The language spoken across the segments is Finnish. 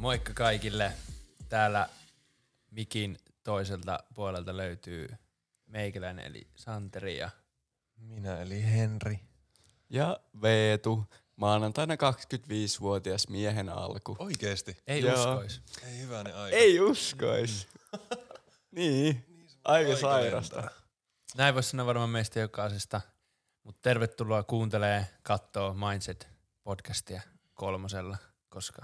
moikka kaikille. Täällä mikin toiselta puolelta löytyy meikäläinen eli Santeri ja minä eli Henri. Ja Veetu, maanantaina 25-vuotias miehen alku. Oikeesti? Ei Joo. uskois. Ei hyvänen aika. Ei uskois. Mm. niin, niin aika sairasta. Näin voisi sanoa varmaan meistä jokaisesta. Mutta tervetuloa kuuntelee, kattoo Mindset podcastia kolmosella, koska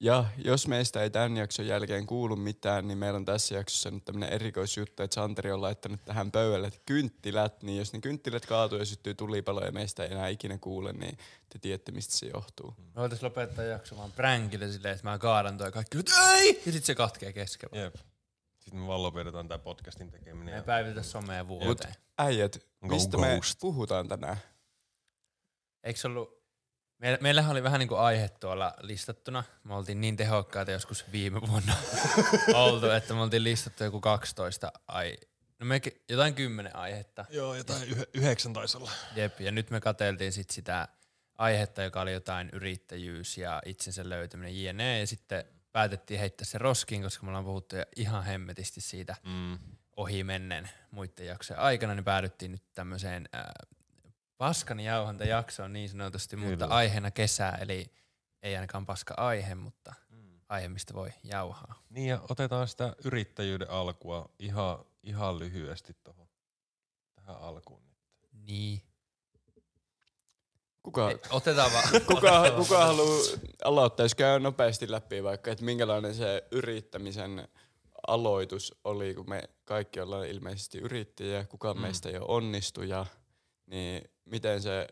ja jos meistä ei tämän jakson jälkeen kuulu mitään, niin meillä on tässä jaksossa nyt tämmöinen erikoisjuttu, että Santeri on laittanut tähän pöydälle kynttilät, niin jos ne kynttilät kaatuu ja syttyy tulipalo ja meistä ei enää ikinä kuule, niin te tiedätte mistä se johtuu. Me voitaisiin lopettaa jakso vaan pränkille silleen, että mä kaadan toi kaikki, ei! Ja sit se katkee kesken. Jep. Sitten me vaan lopetetaan tämä podcastin tekeminen. Me päivitä someen vuoteen. Mut äijät, mistä me puhutaan tänään? Eikö se ollut Meillä, meillähän oli vähän niin kuin aihe tuolla listattuna. Me oltiin niin tehokkaita joskus viime vuonna oltu, että me oltiin listattu joku 12 ai... No me jotain 10 aihetta. Joo, jotain ja, yhdeksän taisi olla. Jep, ja nyt me kateltiin sit sitä aihetta, joka oli jotain yrittäjyys ja itsensä löytäminen jne. Ja sitten päätettiin heittää se roskiin, koska me ollaan puhuttu ihan hemmetisti siitä mm. ohi mennen muiden jaksojen aikana, niin päädyttiin nyt tämmöiseen äh, Paskan jakso on niin sanotusti, Kyllä. mutta aiheena kesää, eli ei ainakaan paska aihe, mutta mm. aihe, mistä voi jauhaa. Niin ja otetaan sitä yrittäjyyden alkua ihan, ihan lyhyesti tuohon tähän alkuun. Niin. Kuka, Ei, otetaan vaan. kuka, kuka haluaa aloittaa, jos käy nopeasti läpi vaikka, että minkälainen se yrittämisen aloitus oli, kun me kaikki ollaan ilmeisesti yrittäjiä, kuka mm. meistä ei ole onnistuja, niin miten se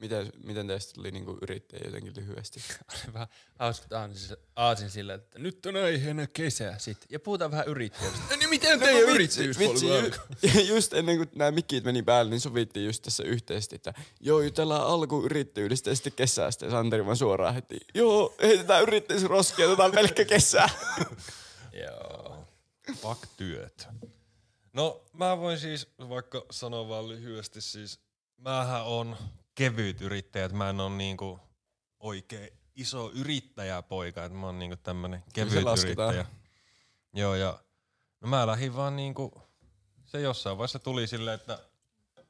Miten, miten teistä tuli niin yrittäjä jotenkin lyhyesti? vähän hauska, aasin, aasin sillä, että nyt on aiheena kesä sit. Ja puhutaan vähän yrittäjyydestä. No niin miten no teidän no, yrittäjyys vitsi, ju, just ennen kuin nämä mikit meni päälle, niin sovittiin just tässä yhteisesti, että joo, jutellaan yrittäjyydestä ja sitten kesästä. Ja Santeri vaan suoraan heti, joo, heitetään tätä on pelkkä kesä. joo. Pak työt. No mä voin siis vaikka sanoa vaan lyhyesti siis Mähän on kevyt yrittäjä, että mä en ole niinku oikein iso yrittäjäpoika, että mä oon niinku tämmönen kevyt yrittäjä. Joo, ja no mä lähdin vaan niinku, se jossain vaiheessa tuli silleen, että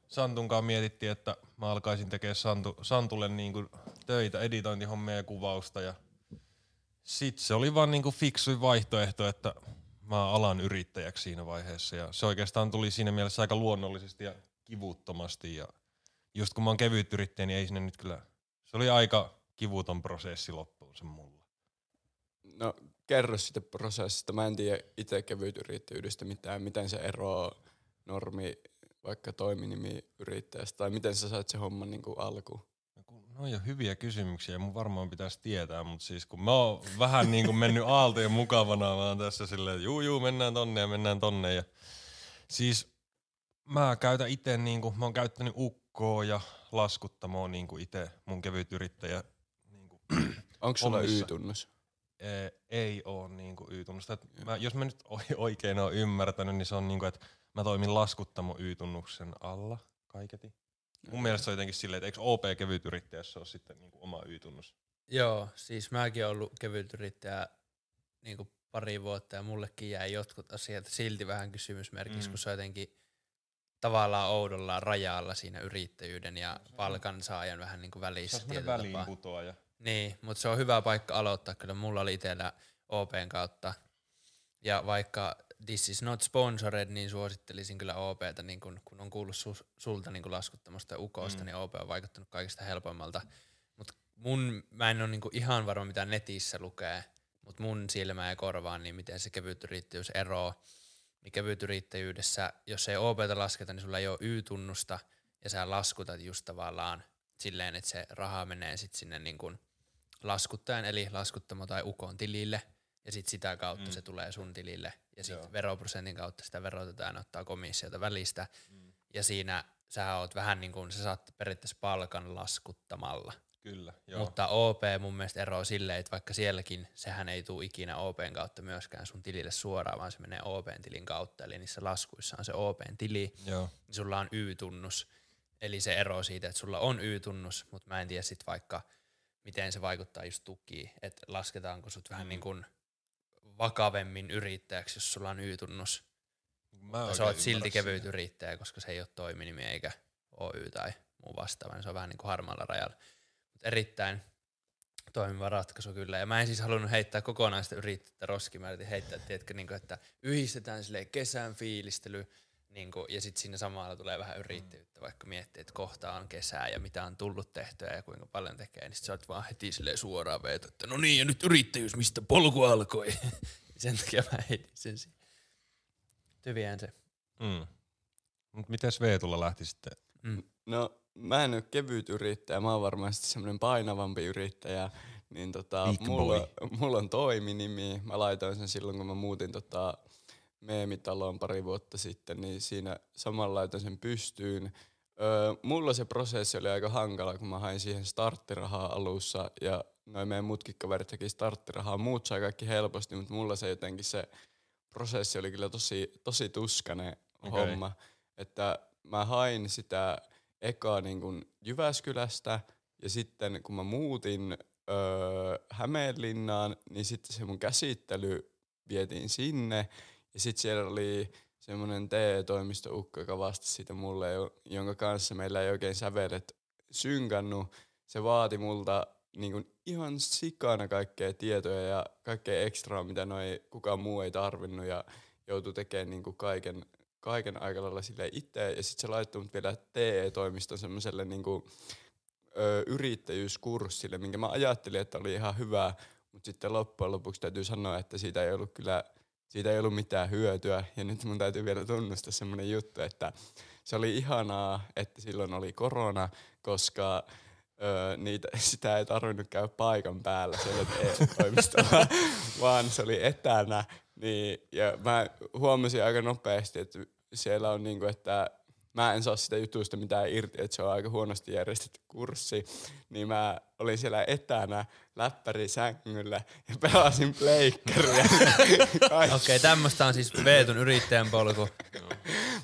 Santunkaan mietittiin, että mä alkaisin tekemään Santu, Santulle niinku töitä, editointihommia ja kuvausta ja sit se oli vaan niinku fiksu vaihtoehto, että mä alan yrittäjäksi siinä vaiheessa ja se oikeastaan tuli siinä mielessä aika luonnollisesti ja kivuttomasti ja – just kun mä oon kevyt yrittäjä, niin ei sinne nyt kyllä, se oli aika kivuton prosessi loppuun se mulla. No kerro sitä prosessista. Mä en tiedä itse kevyt yrittäjyydestä mitään, miten se eroaa normi vaikka toiminimi yrittäjästä, tai miten sä saat se homman niin alkuun? No, no jo hyviä kysymyksiä, mun varmaan pitäisi tietää, mutta siis kun mä oon vähän niin kuin mennyt aaltojen mukavana, mä oon tässä silleen, että juu, juu, mennään tonne ja mennään tonne. Ja siis mä käytän itse, niin kuin, mä oon käyttänyt UK verkkoon ja laskuttamoa niin kuin itse mun kevyt yrittäjä. Niin kuin Onko sulla Y-tunnus? E, ei ole niin kuin Y-tunnusta. Mä, jos mä nyt oikein oon ymmärtänyt, niin se on niin kuin, että mä toimin laskuttamo Y-tunnuksen alla kaiketi. Mun okay. mielestä se on jotenkin silleen, että eikö OP kevyt yrittäjässä ole on sitten niin kuin oma Y-tunnus? Joo, siis mäkin oon ollut kevyt yrittäjä niin kuin pari vuotta ja mullekin jäi jotkut asiat silti vähän kysymysmerkiksi, mm. kun se jotenkin tavallaan oudolla rajalla siinä yrittäjyyden ja no, palkansaajan vähän niin kuin välissä. Se on väliin putoaja. Niin, mutta se on hyvä paikka aloittaa. Kyllä mulla oli itsellä OPn kautta. Ja vaikka This is not sponsored, niin suosittelisin kyllä OPtä, niin kun, kun on kuullut su, sulta niin laskuttamasta ukosta, mm. niin OP on vaikuttanut kaikista helpommalta. Mutta mun, mä en ole niin ihan varma, mitä netissä lukee, mutta mun silmää ja korvaan, niin miten se kevyt yrittäjyys eroaa niin kevytyrittäjyydessä, jos ei op lasketa, niin sulla ei ole Y-tunnusta ja sä laskutat just tavallaan silleen, että se raha menee sitten sinne niin kuin laskuttajan eli laskuttamo tai ukon tilille ja sitten sitä kautta mm. se tulee sun tilille ja sitten veroprosentin kautta sitä verotetaan ottaa komissiota välistä mm. ja siinä sä oot vähän niin kuin, sä saat periaatteessa palkan laskuttamalla – Kyllä, joo. Mutta OP mun mielestä eroaa silleen, että vaikka sielläkin sehän ei tule ikinä OPn kautta myöskään sun tilille suoraan, vaan se menee OPn tilin kautta, eli niissä laskuissa on se OPn tili, joo. niin sulla on Y-tunnus, eli se ero siitä, että sulla on Y-tunnus, mutta mä en tiedä sitten vaikka, miten se vaikuttaa just tukiin, että lasketaanko sut vähän mm. niin kuin vakavemmin yrittäjäksi, jos sulla on Y-tunnus, mä mutta sä oot silti kevyt yrittäjä, koska se ei ole toiminimi eikä OY tai muu vastaava, niin se on vähän niin kuin harmaalla rajalla erittäin toimiva ratkaisu kyllä. Ja mä en siis halunnut heittää kokonaista yritettä roskiin. Mä yritin heittää, tiedätkö, niin kuin, että yhdistetään sille kesän fiilistely niin kuin, ja sitten siinä samalla tulee vähän yrittäjyyttä, vaikka miettii, että kohta on kesää ja mitä on tullut tehtyä ja kuinka paljon tekee, niin sit sä oot vaan heti sille suoraan veet, että no niin ja nyt yrittäjyys, mistä polku alkoi. sen takia mä heitin sen siihen. Tyviään se. Mm. Mut mites Veetulla lähti sitten? Mm. No mä en ole kevyt yrittäjä, mä oon varmasti semmoinen painavampi yrittäjä. Niin tota, mulla, mulla, on toiminimi. Mä laitoin sen silloin, kun mä muutin tota, meemitaloon pari vuotta sitten, niin siinä samalla laitoin sen pystyyn. Öö, mulla se prosessi oli aika hankala, kun mä hain siihen starttirahaa alussa ja noin meidän mutkikkaverit teki starttirahaa. Muut sai kaikki helposti, mutta mulla se jotenkin se prosessi oli kyllä tosi, tosi tuskainen okay. homma. Että mä hain sitä ekaa niin kuin Jyväskylästä ja sitten kun mä muutin öö, Hämeenlinnaan, niin sitten se mun käsittely vietiin sinne ja sitten siellä oli semmoinen TE-toimistoukko, joka vastasi sitä mulle, jonka kanssa meillä ei oikein sävelet synkannut. Se vaati multa niin kuin ihan sikana kaikkea tietoja ja kaikkea ekstraa, mitä noi kukaan muu ei tarvinnut ja joutui tekemään niin kuin kaiken kaiken aika lailla sille itse, ja sitten se laittoi mut vielä TE-toimiston semmoiselle niinku, yrittäjyyskurssille, minkä mä ajattelin, että oli ihan hyvä, mutta sitten loppujen lopuksi täytyy sanoa, että siitä ei ollut kyllä siitä ei ollut mitään hyötyä. Ja nyt mun täytyy vielä tunnustaa semmoinen juttu, että se oli ihanaa, että silloin oli korona, koska öö, niitä, sitä ei tarvinnut käydä paikan päällä siellä toimistolla, vaan se oli etänä. Niin, ja mä huomasin aika nopeasti, että siellä on niinku, että mä en saa sitä jutusta mitään irti, että se on aika huonosti järjestetty kurssi, niin mä olin siellä etänä läppäri sängyllä ja pelasin pleikkaria. Okei, okay, tämmöstä on siis Veetun yrittäjän polku. No.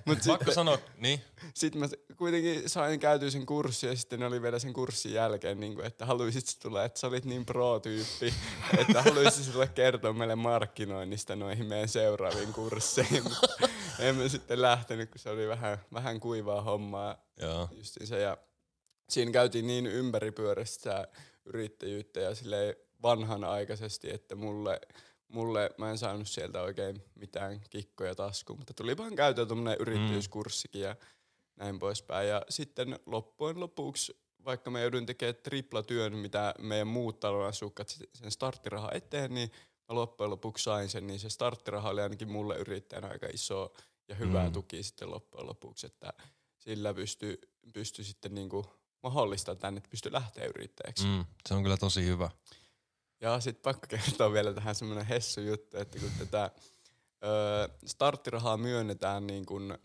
Mut sit, Pakko sanoa, niin? Sitten mä kuitenkin sain käytyä sen kurssin ja sitten oli vielä sen kurssin jälkeen, niin kuin, että haluaisit tulla, että sä olit niin pro-tyyppi, että haluaisit tulla kertoa meille markkinoinnista noihin meidän seuraaviin kursseihin. en mä sitten lähtenyt, kun se oli vähän, vähän kuivaa hommaa. Joo. ja siinä käytiin niin ympäripyörästä yrittäjyyttä ja silleen vanhanaikaisesti, että mulle, mulle mä en saanut sieltä oikein mitään kikkoja taskuun, mutta tuli vaan käytyä tuommoinen yrittäjyyskurssikin ja näin poispäin. Ja sitten loppujen lopuksi, vaikka mä joudun tekemään triplatyön, mitä meidän muut talon asukkaat sen starttiraha eteen, niin mä loppujen lopuksi sain sen, niin se starttiraha oli ainakin mulle yrittäjänä aika iso ja hyvä mm. tuki sitten loppujen lopuksi, että sillä pystyy pysty sitten niinku mahdollista tänne, että pysty lähteä yrittäjäksi. Mm, se on kyllä tosi hyvä. Ja sitten pakko kertoa vielä tähän semmoinen hessu juttu, että kun tätä ö, starttirahaa myönnetään niin kun,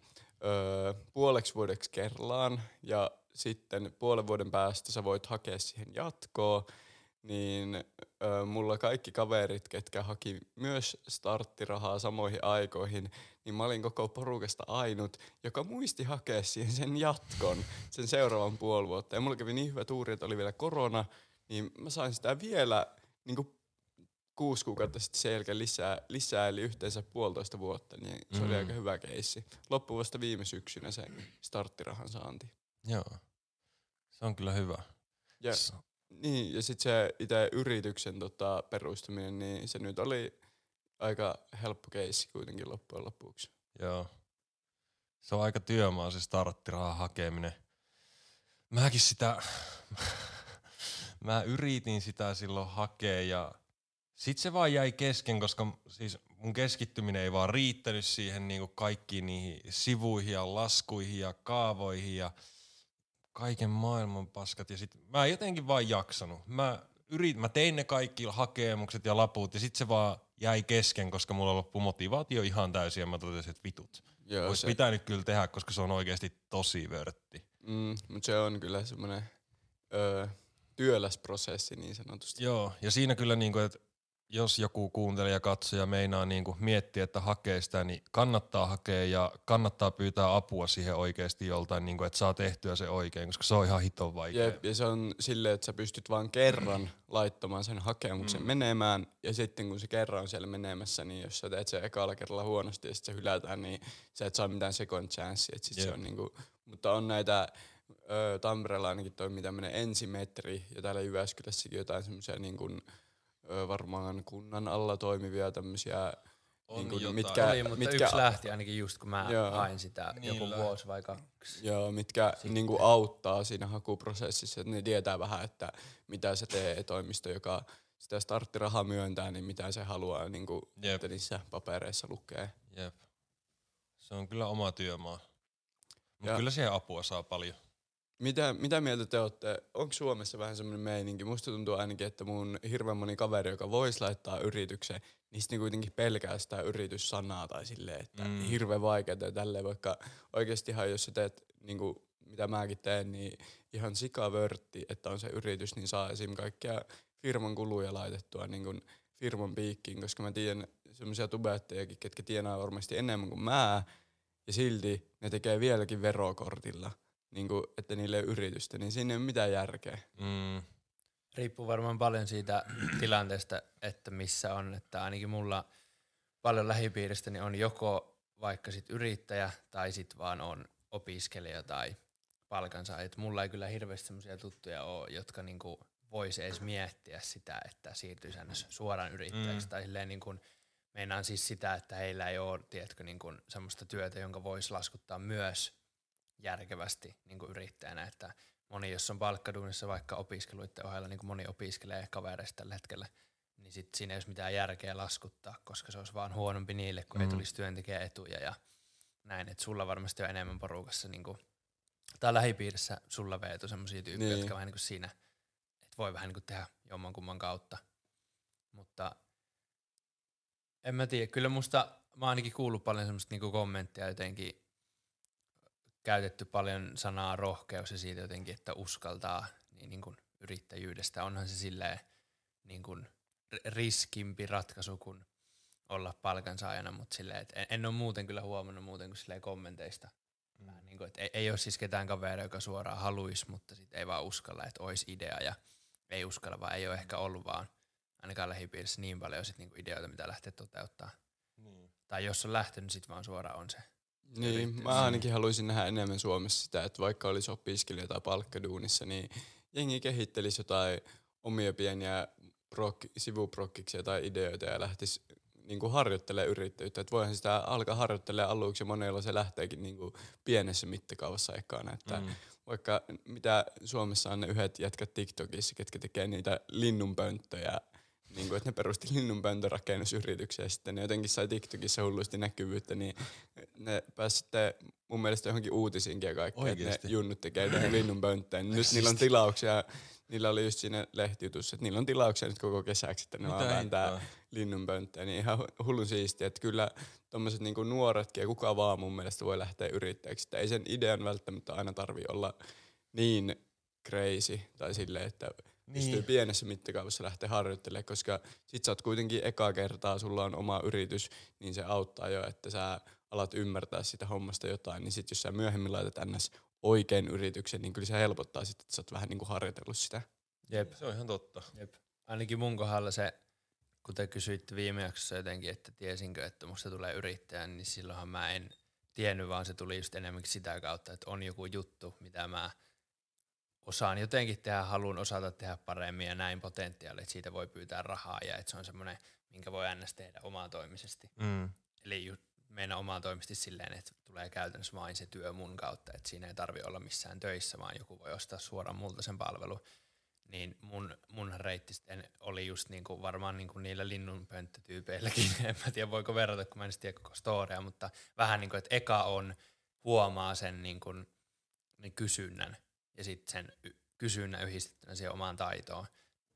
ö, puoleksi vuodeksi kerrallaan ja sitten puolen vuoden päästä sä voit hakea siihen jatkoa, niin ö, mulla kaikki kaverit, ketkä haki myös starttirahaa samoihin aikoihin, niin mä olin koko porukasta ainut, joka muisti hakea siihen sen jatkon sen seuraavan puoli vuotta. Ja mulla kävi niin hyvä tuuri, että oli vielä korona, niin mä sain sitä vielä niin kuin kuusi kuukautta sitten sen jälkeen lisää, lisää, eli yhteensä puolitoista vuotta, niin se mm oli aika hyvä keissi. Loppu vasta viime syksynä se starttirahan saanti. Joo, se on kyllä hyvä. Ja, niin, ja sitten se itse yrityksen tota, perustaminen, niin se nyt oli aika helppo keissi kuitenkin loppujen lopuksi. Joo. Se on aika työmaa se starttirahan hakeminen. Mäkin sitä, mä yritin sitä silloin hakea ja sit se vaan jäi kesken, koska siis mun keskittyminen ei vaan riittänyt siihen niin kuin kaikkiin niihin sivuihin ja laskuihin ja kaavoihin ja kaiken maailman paskat. Ja sit mä en jotenkin vaan jaksanut. Mä, yrit, mä tein ne kaikki hakemukset ja laput ja sit se vaan jäi kesken, koska mulla loppu motivaatio ihan täysin ja mä totesin, että vitut. Joo, Olisi se. pitänyt kyllä tehdä, koska se on oikeasti tosi vörtti. Mm, mutta se on kyllä semmoinen öö, työläs prosessi niin sanotusti. Joo, ja siinä kyllä niinku, että jos joku kuuntelija, katsoja meinaa niin kuin miettiä, että hakee sitä, niin kannattaa hakea ja kannattaa pyytää apua siihen oikeasti joltain, niin kuin, että saa tehtyä se oikein, koska se on ihan hiton vaikea. Jep, ja se on silleen, että sä pystyt vain kerran laittamaan sen hakemuksen mm. menemään ja sitten kun se kerran on siellä menemässä, niin jos sä teet sen ekalla kerralla huonosti ja sitten se hylätään, niin sä et saa mitään second chance. Sit se on niin kuin, mutta on näitä Tampereella ainakin toimii tämmöinen ensimetri ja täällä Jyväskylässäkin jotain semmoisia niin kuin, varmaan kunnan alla toimivia tämmöisiä on niin kuin, jotain. mitkä, Oli, mutta mitkä, yksi lähti ainakin just kun mä joo, hain sitä niin joku vuosi vai kaksi. Joo, mitkä niin kuin auttaa siinä hakuprosessissa, että ne tietää vähän, että mitä se TE-toimisto, joka sitä starttirahaa myöntää, niin mitä se haluaa, niin kuin, Jep. että niissä papereissa lukee. Jep. Se on kyllä oma työmaa. Mutta kyllä siihen apua saa paljon. Mitä, mitä mieltä te olette? Onko Suomessa vähän semmoinen meininki? Musta tuntuu ainakin, että mun hirveän moni kaveri, joka voisi laittaa niin sitten kuitenkin pelkää sitä yrityssanaa tai silleen, että mm. hirveän vaikeaa ja tälleen, vaikka oikeastihan jos sä teet niin kuin, mitä mäkin teen, niin ihan sikavörtti, että on se yritys, niin saa esim. kaikkia firman kuluja laitettua niin kuin firman piikkiin, koska mä tiedän semmoisia tubettejakin, ketkä tienaa varmasti enemmän kuin mä, ja silti ne tekee vieläkin verokortilla niin kuin, että niille ei ole yritystä, niin siinä ei ole mitään järkeä. Mm. Riippuu varmaan paljon siitä tilanteesta, että missä on. Että ainakin mulla paljon lähipiiristä niin on joko vaikka sit yrittäjä tai sit vaan on opiskelija tai palkansa. Et mulla ei kyllä hirveästi sellaisia tuttuja ole, jotka niinku voisi edes miettiä sitä, että siirtyisi suoraan yrittäjäksi. Mm. Tai silleen niin meinaan siis sitä, että heillä ei ole tiedätkö, niin kuin semmoista työtä, jonka voisi laskuttaa myös järkevästi niin kuin yrittäjänä, että moni, jos on palkkaduunissa vaikka opiskeluiden ohella, niin kuin moni opiskelee kavereista tällä hetkellä, niin sitten siinä ei olisi mitään järkeä laskuttaa, koska se olisi vaan huonompi niille, kun mm. ei tulisi työntekijän etuja ja näin. Että sulla varmasti on enemmän porukassa, niin kuin, tai lähipiirissä sulla veetu sellaisia tyyppejä, niin. jotka vähän niin kuin siinä, että voi vähän niin kuin tehdä jommankumman kautta. Mutta en mä tiedä, kyllä musta, mä ainakin kuullut paljon semmoista niin kommenttia jotenkin, käytetty paljon sanaa rohkeus ja siitä jotenkin, että uskaltaa niin, niin kuin yrittäjyydestä. Onhan se silleen niin kuin riskimpi ratkaisu kuin olla palkansaajana, mutta silleen, että en, en ole muuten kyllä huomannut muuten kuin silleen kommenteista. Mm. Vähän niin kuin, että ei, ei ole siis ketään kaveria, joka suoraan haluaisi, mutta sit ei vaan uskalla, että olisi idea ja ei uskalla, vaan ei ole ehkä ollut vaan ainakaan lähipiirissä niin paljon sit niinku ideoita, mitä lähtee toteuttaa. Niin. Tai jos on lähtenyt, sitten vaan suoraan on se niin, mä ainakin haluaisin nähdä enemmän Suomessa sitä, että vaikka olisi opiskelija tai palkkaduunissa, niin jengi kehittelisi jotain omia pieniä rock, sivuprokkiksia tai ideoita ja lähtisi niin kuin harjoittelee yrittäjyyttä. Että voihan sitä alkaa harjoittelemaan aluksi ja monella se lähteekin niin kuin pienessä mittakaavassa ekaan, Että mm. Vaikka mitä Suomessa on ne yhdet jätkät TikTokissa, ketkä tekee niitä linnunpönttöjä niin kuin, että ne perusti linnunpöntörakennusyrityksiä ja sitten ne jotenkin sai TikTokissa hullusti näkyvyyttä, niin ne pääsi sitten mun mielestä johonkin uutisiinkin ja kaikki, Oikeasti. että ne junnut tekee tämän linnunpönttöön. Nyt siis niillä on tilauksia, niillä oli just siinä lehtiutussa, että niillä on tilauksia nyt koko kesäksi, että ne Mitä vaan vääntää linnunpönttöä, niin ihan hullun siistiä, että kyllä tommoset niinku nuoretkin ja kuka vaan mun mielestä voi lähteä yrittäjäksi, että ei sen idean välttämättä aina tarvi olla niin crazy tai silleen, että niin. pystyy pienessä mittakaavassa lähteä harjoittelemaan, koska sit sä oot kuitenkin ekaa kertaa, sulla on oma yritys, niin se auttaa jo, että sä alat ymmärtää sitä hommasta jotain, niin sit jos sä myöhemmin laitat ns oikein yrityksen, niin kyllä se helpottaa sitten, että sä oot vähän niin kuin harjoitellut sitä. Jep. Se on ihan totta. Jep. Ainakin mun kohdalla se, kun te kysyitte viime jaksossa jotenkin, että tiesinkö, että musta tulee yrittäjä, niin silloinhan mä en tiennyt, vaan se tuli just enemmänkin sitä kautta, että on joku juttu, mitä mä – osaan jotenkin tehdä, haluan osata tehdä paremmin ja näin potentiaali, että siitä voi pyytää rahaa ja että se on semmoinen, minkä voi ns. tehdä omaa toimisesti. Mm. Eli ju- mennä omaa toimisesti silleen, että tulee käytännössä vain se työ mun kautta, että siinä ei tarvi olla missään töissä, vaan joku voi ostaa suoraan multa sen palvelu. Niin mun, mun reitti sitten oli just niinku, varmaan niinku niillä linnunpönttötyypeilläkin, en mä tiedä voiko verrata, kun mä en tiedä koko storia, mutta vähän niin kuin, että eka on, huomaa sen niinku, niin kysynnän ja sitten sen y- kysynnän yhdistettynä siihen omaan taitoon,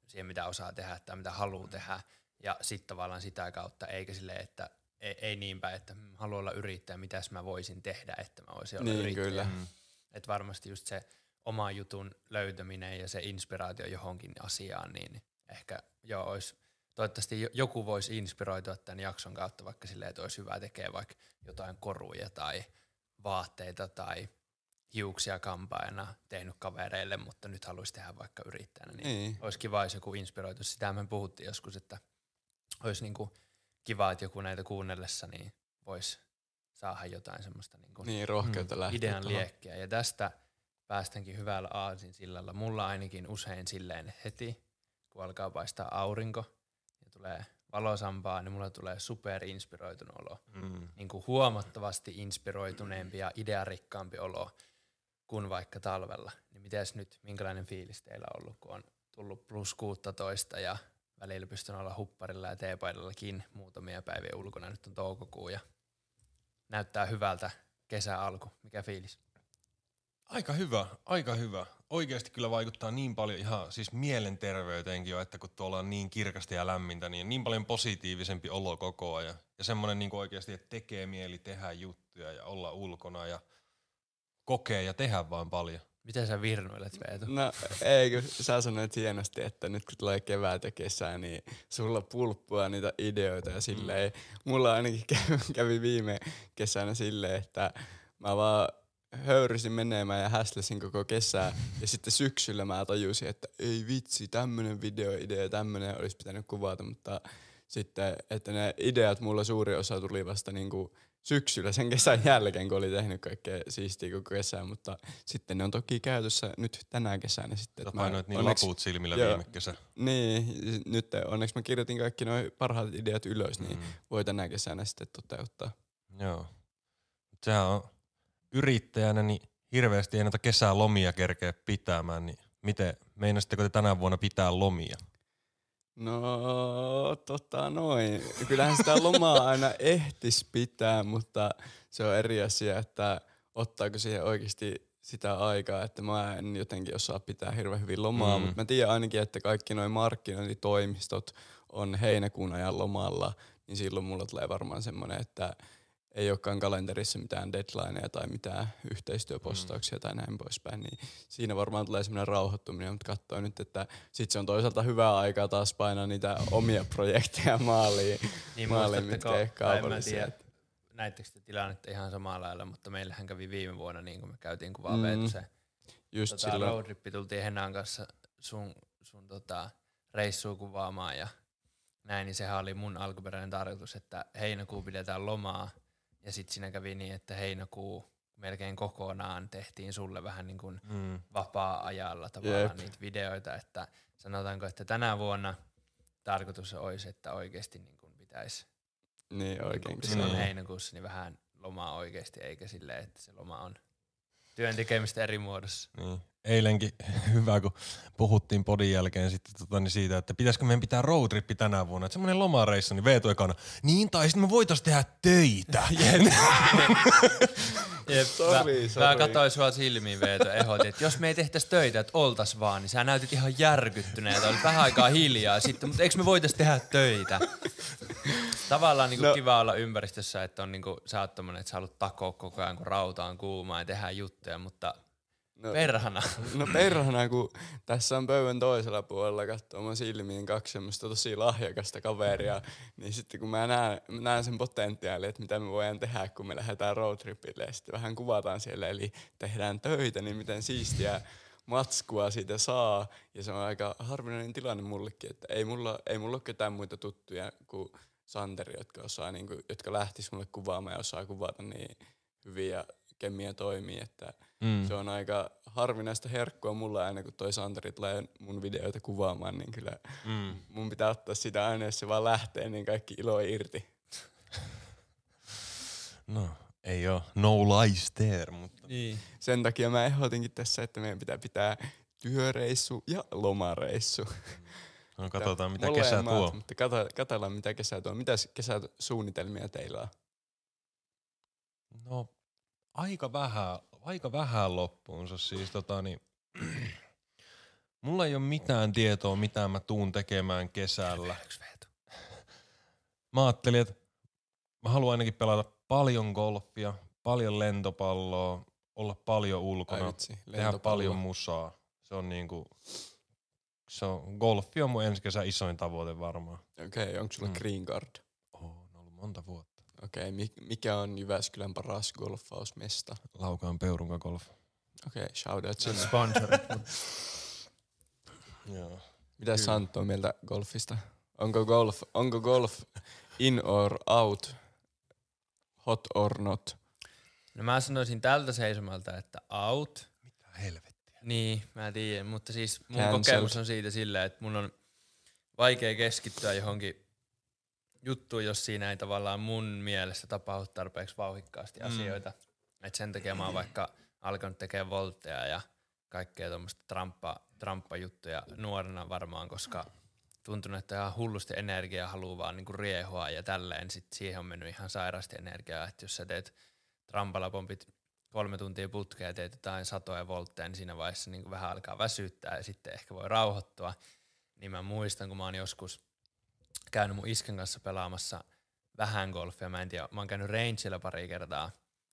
siihen mitä osaa tehdä tai mitä haluaa tehdä. Ja sitten tavallaan sitä kautta, eikä sille, että ei, ei niinpä, että hmm, haluan olla yrittäjä, mitä mä voisin tehdä, että mä voisin olla niin, yrittäjä. Kyllä. Mm. Et varmasti just se oma jutun löytäminen ja se inspiraatio johonkin asiaan, niin ehkä joo, olisi, toivottavasti joku voisi inspiroitua tämän jakson kautta vaikka silleen, että olisi hyvä tekee vaikka jotain koruja tai vaatteita tai hiuksia kampaina tehnyt kavereille, mutta nyt haluaisi tehdä vaikka yrittäjänä, niin, niin. olisi kiva, jos joku inspiroitu. Sitä me puhuttiin joskus, että olisi niin kuin kiva, että joku näitä kuunnellessa niin voisi saada jotain semmoista niin kuin niin, rohkeutta mm, idean liekkiä. Ja tästä päästäänkin hyvällä aasin sillalla. Mulla ainakin usein silleen heti, kun alkaa paistaa aurinko ja tulee valosampaa, niin mulla tulee superinspiroitunut olo. Mm. Niin kuin huomattavasti inspiroituneempi ja idearikkaampi olo kuin vaikka talvella. Niin mitäs nyt, minkälainen fiilis teillä on ollut, kun on tullut plus 16 ja välillä pystyn olla hupparilla ja teepaidallakin muutamia päiviä ulkona. Nyt on toukokuu ja näyttää hyvältä kesä alku. Mikä fiilis? Aika hyvä, aika hyvä. Oikeasti kyllä vaikuttaa niin paljon ihan siis mielenterveyteenkin jo, että kun tuolla on niin kirkasta ja lämmintä, niin niin paljon positiivisempi olo koko ajan. Ja semmoinen niin oikeasti, että tekee mieli tehdä juttuja ja olla ulkona ja – kokea ja tehdä vaan paljon. Miten sä virnoilet, Veetu? No ei, sä sanoit hienosti, että nyt kun tulee kevät ja kesää, niin sulla pulppua niitä ideoita ja silleen. Mm. Mulla ainakin kävi viime kesänä silleen, että mä vaan höyrysin menemään ja häsläsin koko kesää. Ja sitten syksyllä mä tajusin, että ei vitsi, tämmönen videoidea, tämmönen olisi pitänyt kuvata, mutta sitten, että ne ideat mulla suuri osa tuli vasta niinku syksyllä sen kesän jälkeen, kun oli tehnyt kaikkea siistiä koko kesää, mutta sitten ne on toki käytössä nyt tänä kesänä sitten. Sä painoit niin onneksi, laput silmillä joo, viime kesä. Niin, nyt onneksi mä kirjoitin kaikki nuo parhaat ideat ylös, niin mm. voi tänä kesänä sitten toteuttaa. Joo. Sehän on yrittäjänä, niin hirveästi ei kesää lomia kerkeä pitämään, niin miten, meinasitteko te tänä vuonna pitää lomia? No, tota noin. Kyllähän sitä lomaa aina ehtis pitää, mutta se on eri asia, että ottaako siihen oikeasti sitä aikaa, että mä en jotenkin osaa pitää hirveän hyvin lomaa, mm. mutta mä tiedän ainakin, että kaikki noin markkinointitoimistot on heinäkuun ajan lomalla, niin silloin mulla tulee varmaan semmoinen, että ei olekaan kalenterissa mitään deadlineja tai mitään yhteistyöpostauksia mm. tai näin poispäin, niin siinä varmaan tulee semmoinen rauhoittuminen, mutta katsoin nyt, että sit se on toisaalta hyvää aikaa taas painaa niitä omia projekteja maaliin, niin, maaliin mitkä ei kaupallisia. Näittekö te tilannetta ihan samalla lailla, mutta meillähän kävi viime vuonna, niin kuin me käytiin kuvaa mm. se Just tota, silloin. roadrippi tultiin Henan kanssa sun, sun tota, reissua kuvaamaan ja näin, niin sehän oli mun alkuperäinen tarkoitus, että heinäkuu pidetään lomaa, ja sitten siinä kävi niin, että heinäkuu melkein kokonaan tehtiin sulle vähän niin kuin mm. vapaa-ajalla tavallaan Jep. niitä videoita, että sanotaanko, että tänä vuonna tarkoitus olisi, että oikeasti niin kuin pitäisi niin, oikein. Niin, kun se on heinäkuussa, niin vähän lomaa oikeasti, eikä silleen, että se loma on Työn tekemistä eri muodossa. Niin. Eilenkin hyvä, kun puhuttiin podin jälkeen sitten tota, niin siitä, että pitäisikö meidän pitää roadtrippi tänä vuonna. Että semmoinen lomareissa, niin Veetu ekana, niin tai sitten me voitais tehdä töitä. mä, katsoin sua silmiin Veetu ehdotin, että jos me ei tehtäis töitä, että oltas vaan, niin sä näytit ihan järkyttyneeltä. Oli vähän aikaa hiljaa sitten, mutta eikö me voitais tehdä töitä? Tavallaan niinku no. kiva olla ympäristössä, että on niinku, sä oot tommonen, että sä haluat takoa koko ajan, kun rauta on kuumaa ja tehdään juttuja, mutta No, perhana. No perhana, kun tässä on pöydän toisella puolella katsomaan silmiin kaksi semmoista tosi lahjakasta kaveria, niin sitten kun mä näen, mä näen sen potentiaali, että mitä me voidaan tehdä, kun me lähdetään roadtripille ja sitten vähän kuvataan siellä, eli tehdään töitä, niin miten siistiä matskua siitä saa. Ja se on aika harvinainen tilanne mullekin, että ei mulla, ei mulla ole ketään muita tuttuja kuin Santeri, jotka, osaa, niin kuin, jotka lähtis mulle kuvaamaan ja osaa kuvata niin hyvin ja kemia toimii. Että mm. Se on aika harvinaista herkkua mulla aina, kun toi Santeri tulee mun videoita kuvaamaan, niin kyllä mm. mun pitää ottaa sitä aina, jos se vaan lähtee, niin kaikki ilo irti. no, ei ole no lies there, mutta... Niin. Sen takia mä ehdotinkin tässä, että meidän pitää pitää työreissu ja lomareissu. Mm. No katsotaan mitä Mulla kesä maat, tuo. Mutta katsotaan mitä kesä tuo. Mitäs kesäsuunnitelmia teillä on? No aika vähän, aika vähän loppuunsa. Siis tota niin, mulla ei ole mitään tietoa mitä mä tuun tekemään kesällä. Mä ajattelin, että mä haluan ainakin pelata paljon golfia, paljon lentopalloa, olla paljon ulkona, Ai tehdä paljon musaa. Se on niinku, se on, golfi on mun ensi kesä isoin tavoite varmaan. Okei, okay, onko sulla mm. green card? Oh, on ollut monta vuotta. Okei, okay, mikä on Jyväskylän paras golfausmesta? Laukaan Peurunka golf. Okei, okay, shout out sinne. Sponsor. Mitä Santtu Santo on mieltä golfista? Onko golf, onko golf in or out, hot or not? No mä sanoisin tältä seisomalta, että out. Mitä helvettiä? Niin, mä tiedän, mutta siis mun Canceled. kokemus on siitä sillä, että mun on vaikea keskittyä johonkin juttuun, jos siinä ei tavallaan mun mielestä tapahdu tarpeeksi vauhikkaasti mm. asioita. Et sen takia mä oon vaikka alkanut tekemään voltteja ja kaikkea tuommoista trampa, tramppajuttuja nuorena varmaan, koska tuntunut, että ihan hullusti energiaa haluaa vaan niin riehua ja tälleen. Sitten siihen on mennyt ihan sairaasti energiaa, että jos sä teet trampalapompit kolme tuntia putkea teet jotain satoja voltteja, niin siinä vaiheessa niin vähän alkaa väsyttää ja sitten ehkä voi rauhoittua. Niin mä muistan, kun mä oon joskus käynyt mun isken kanssa pelaamassa vähän golfia, mä en tiedä, mä oon käynyt rangeilla pari kertaa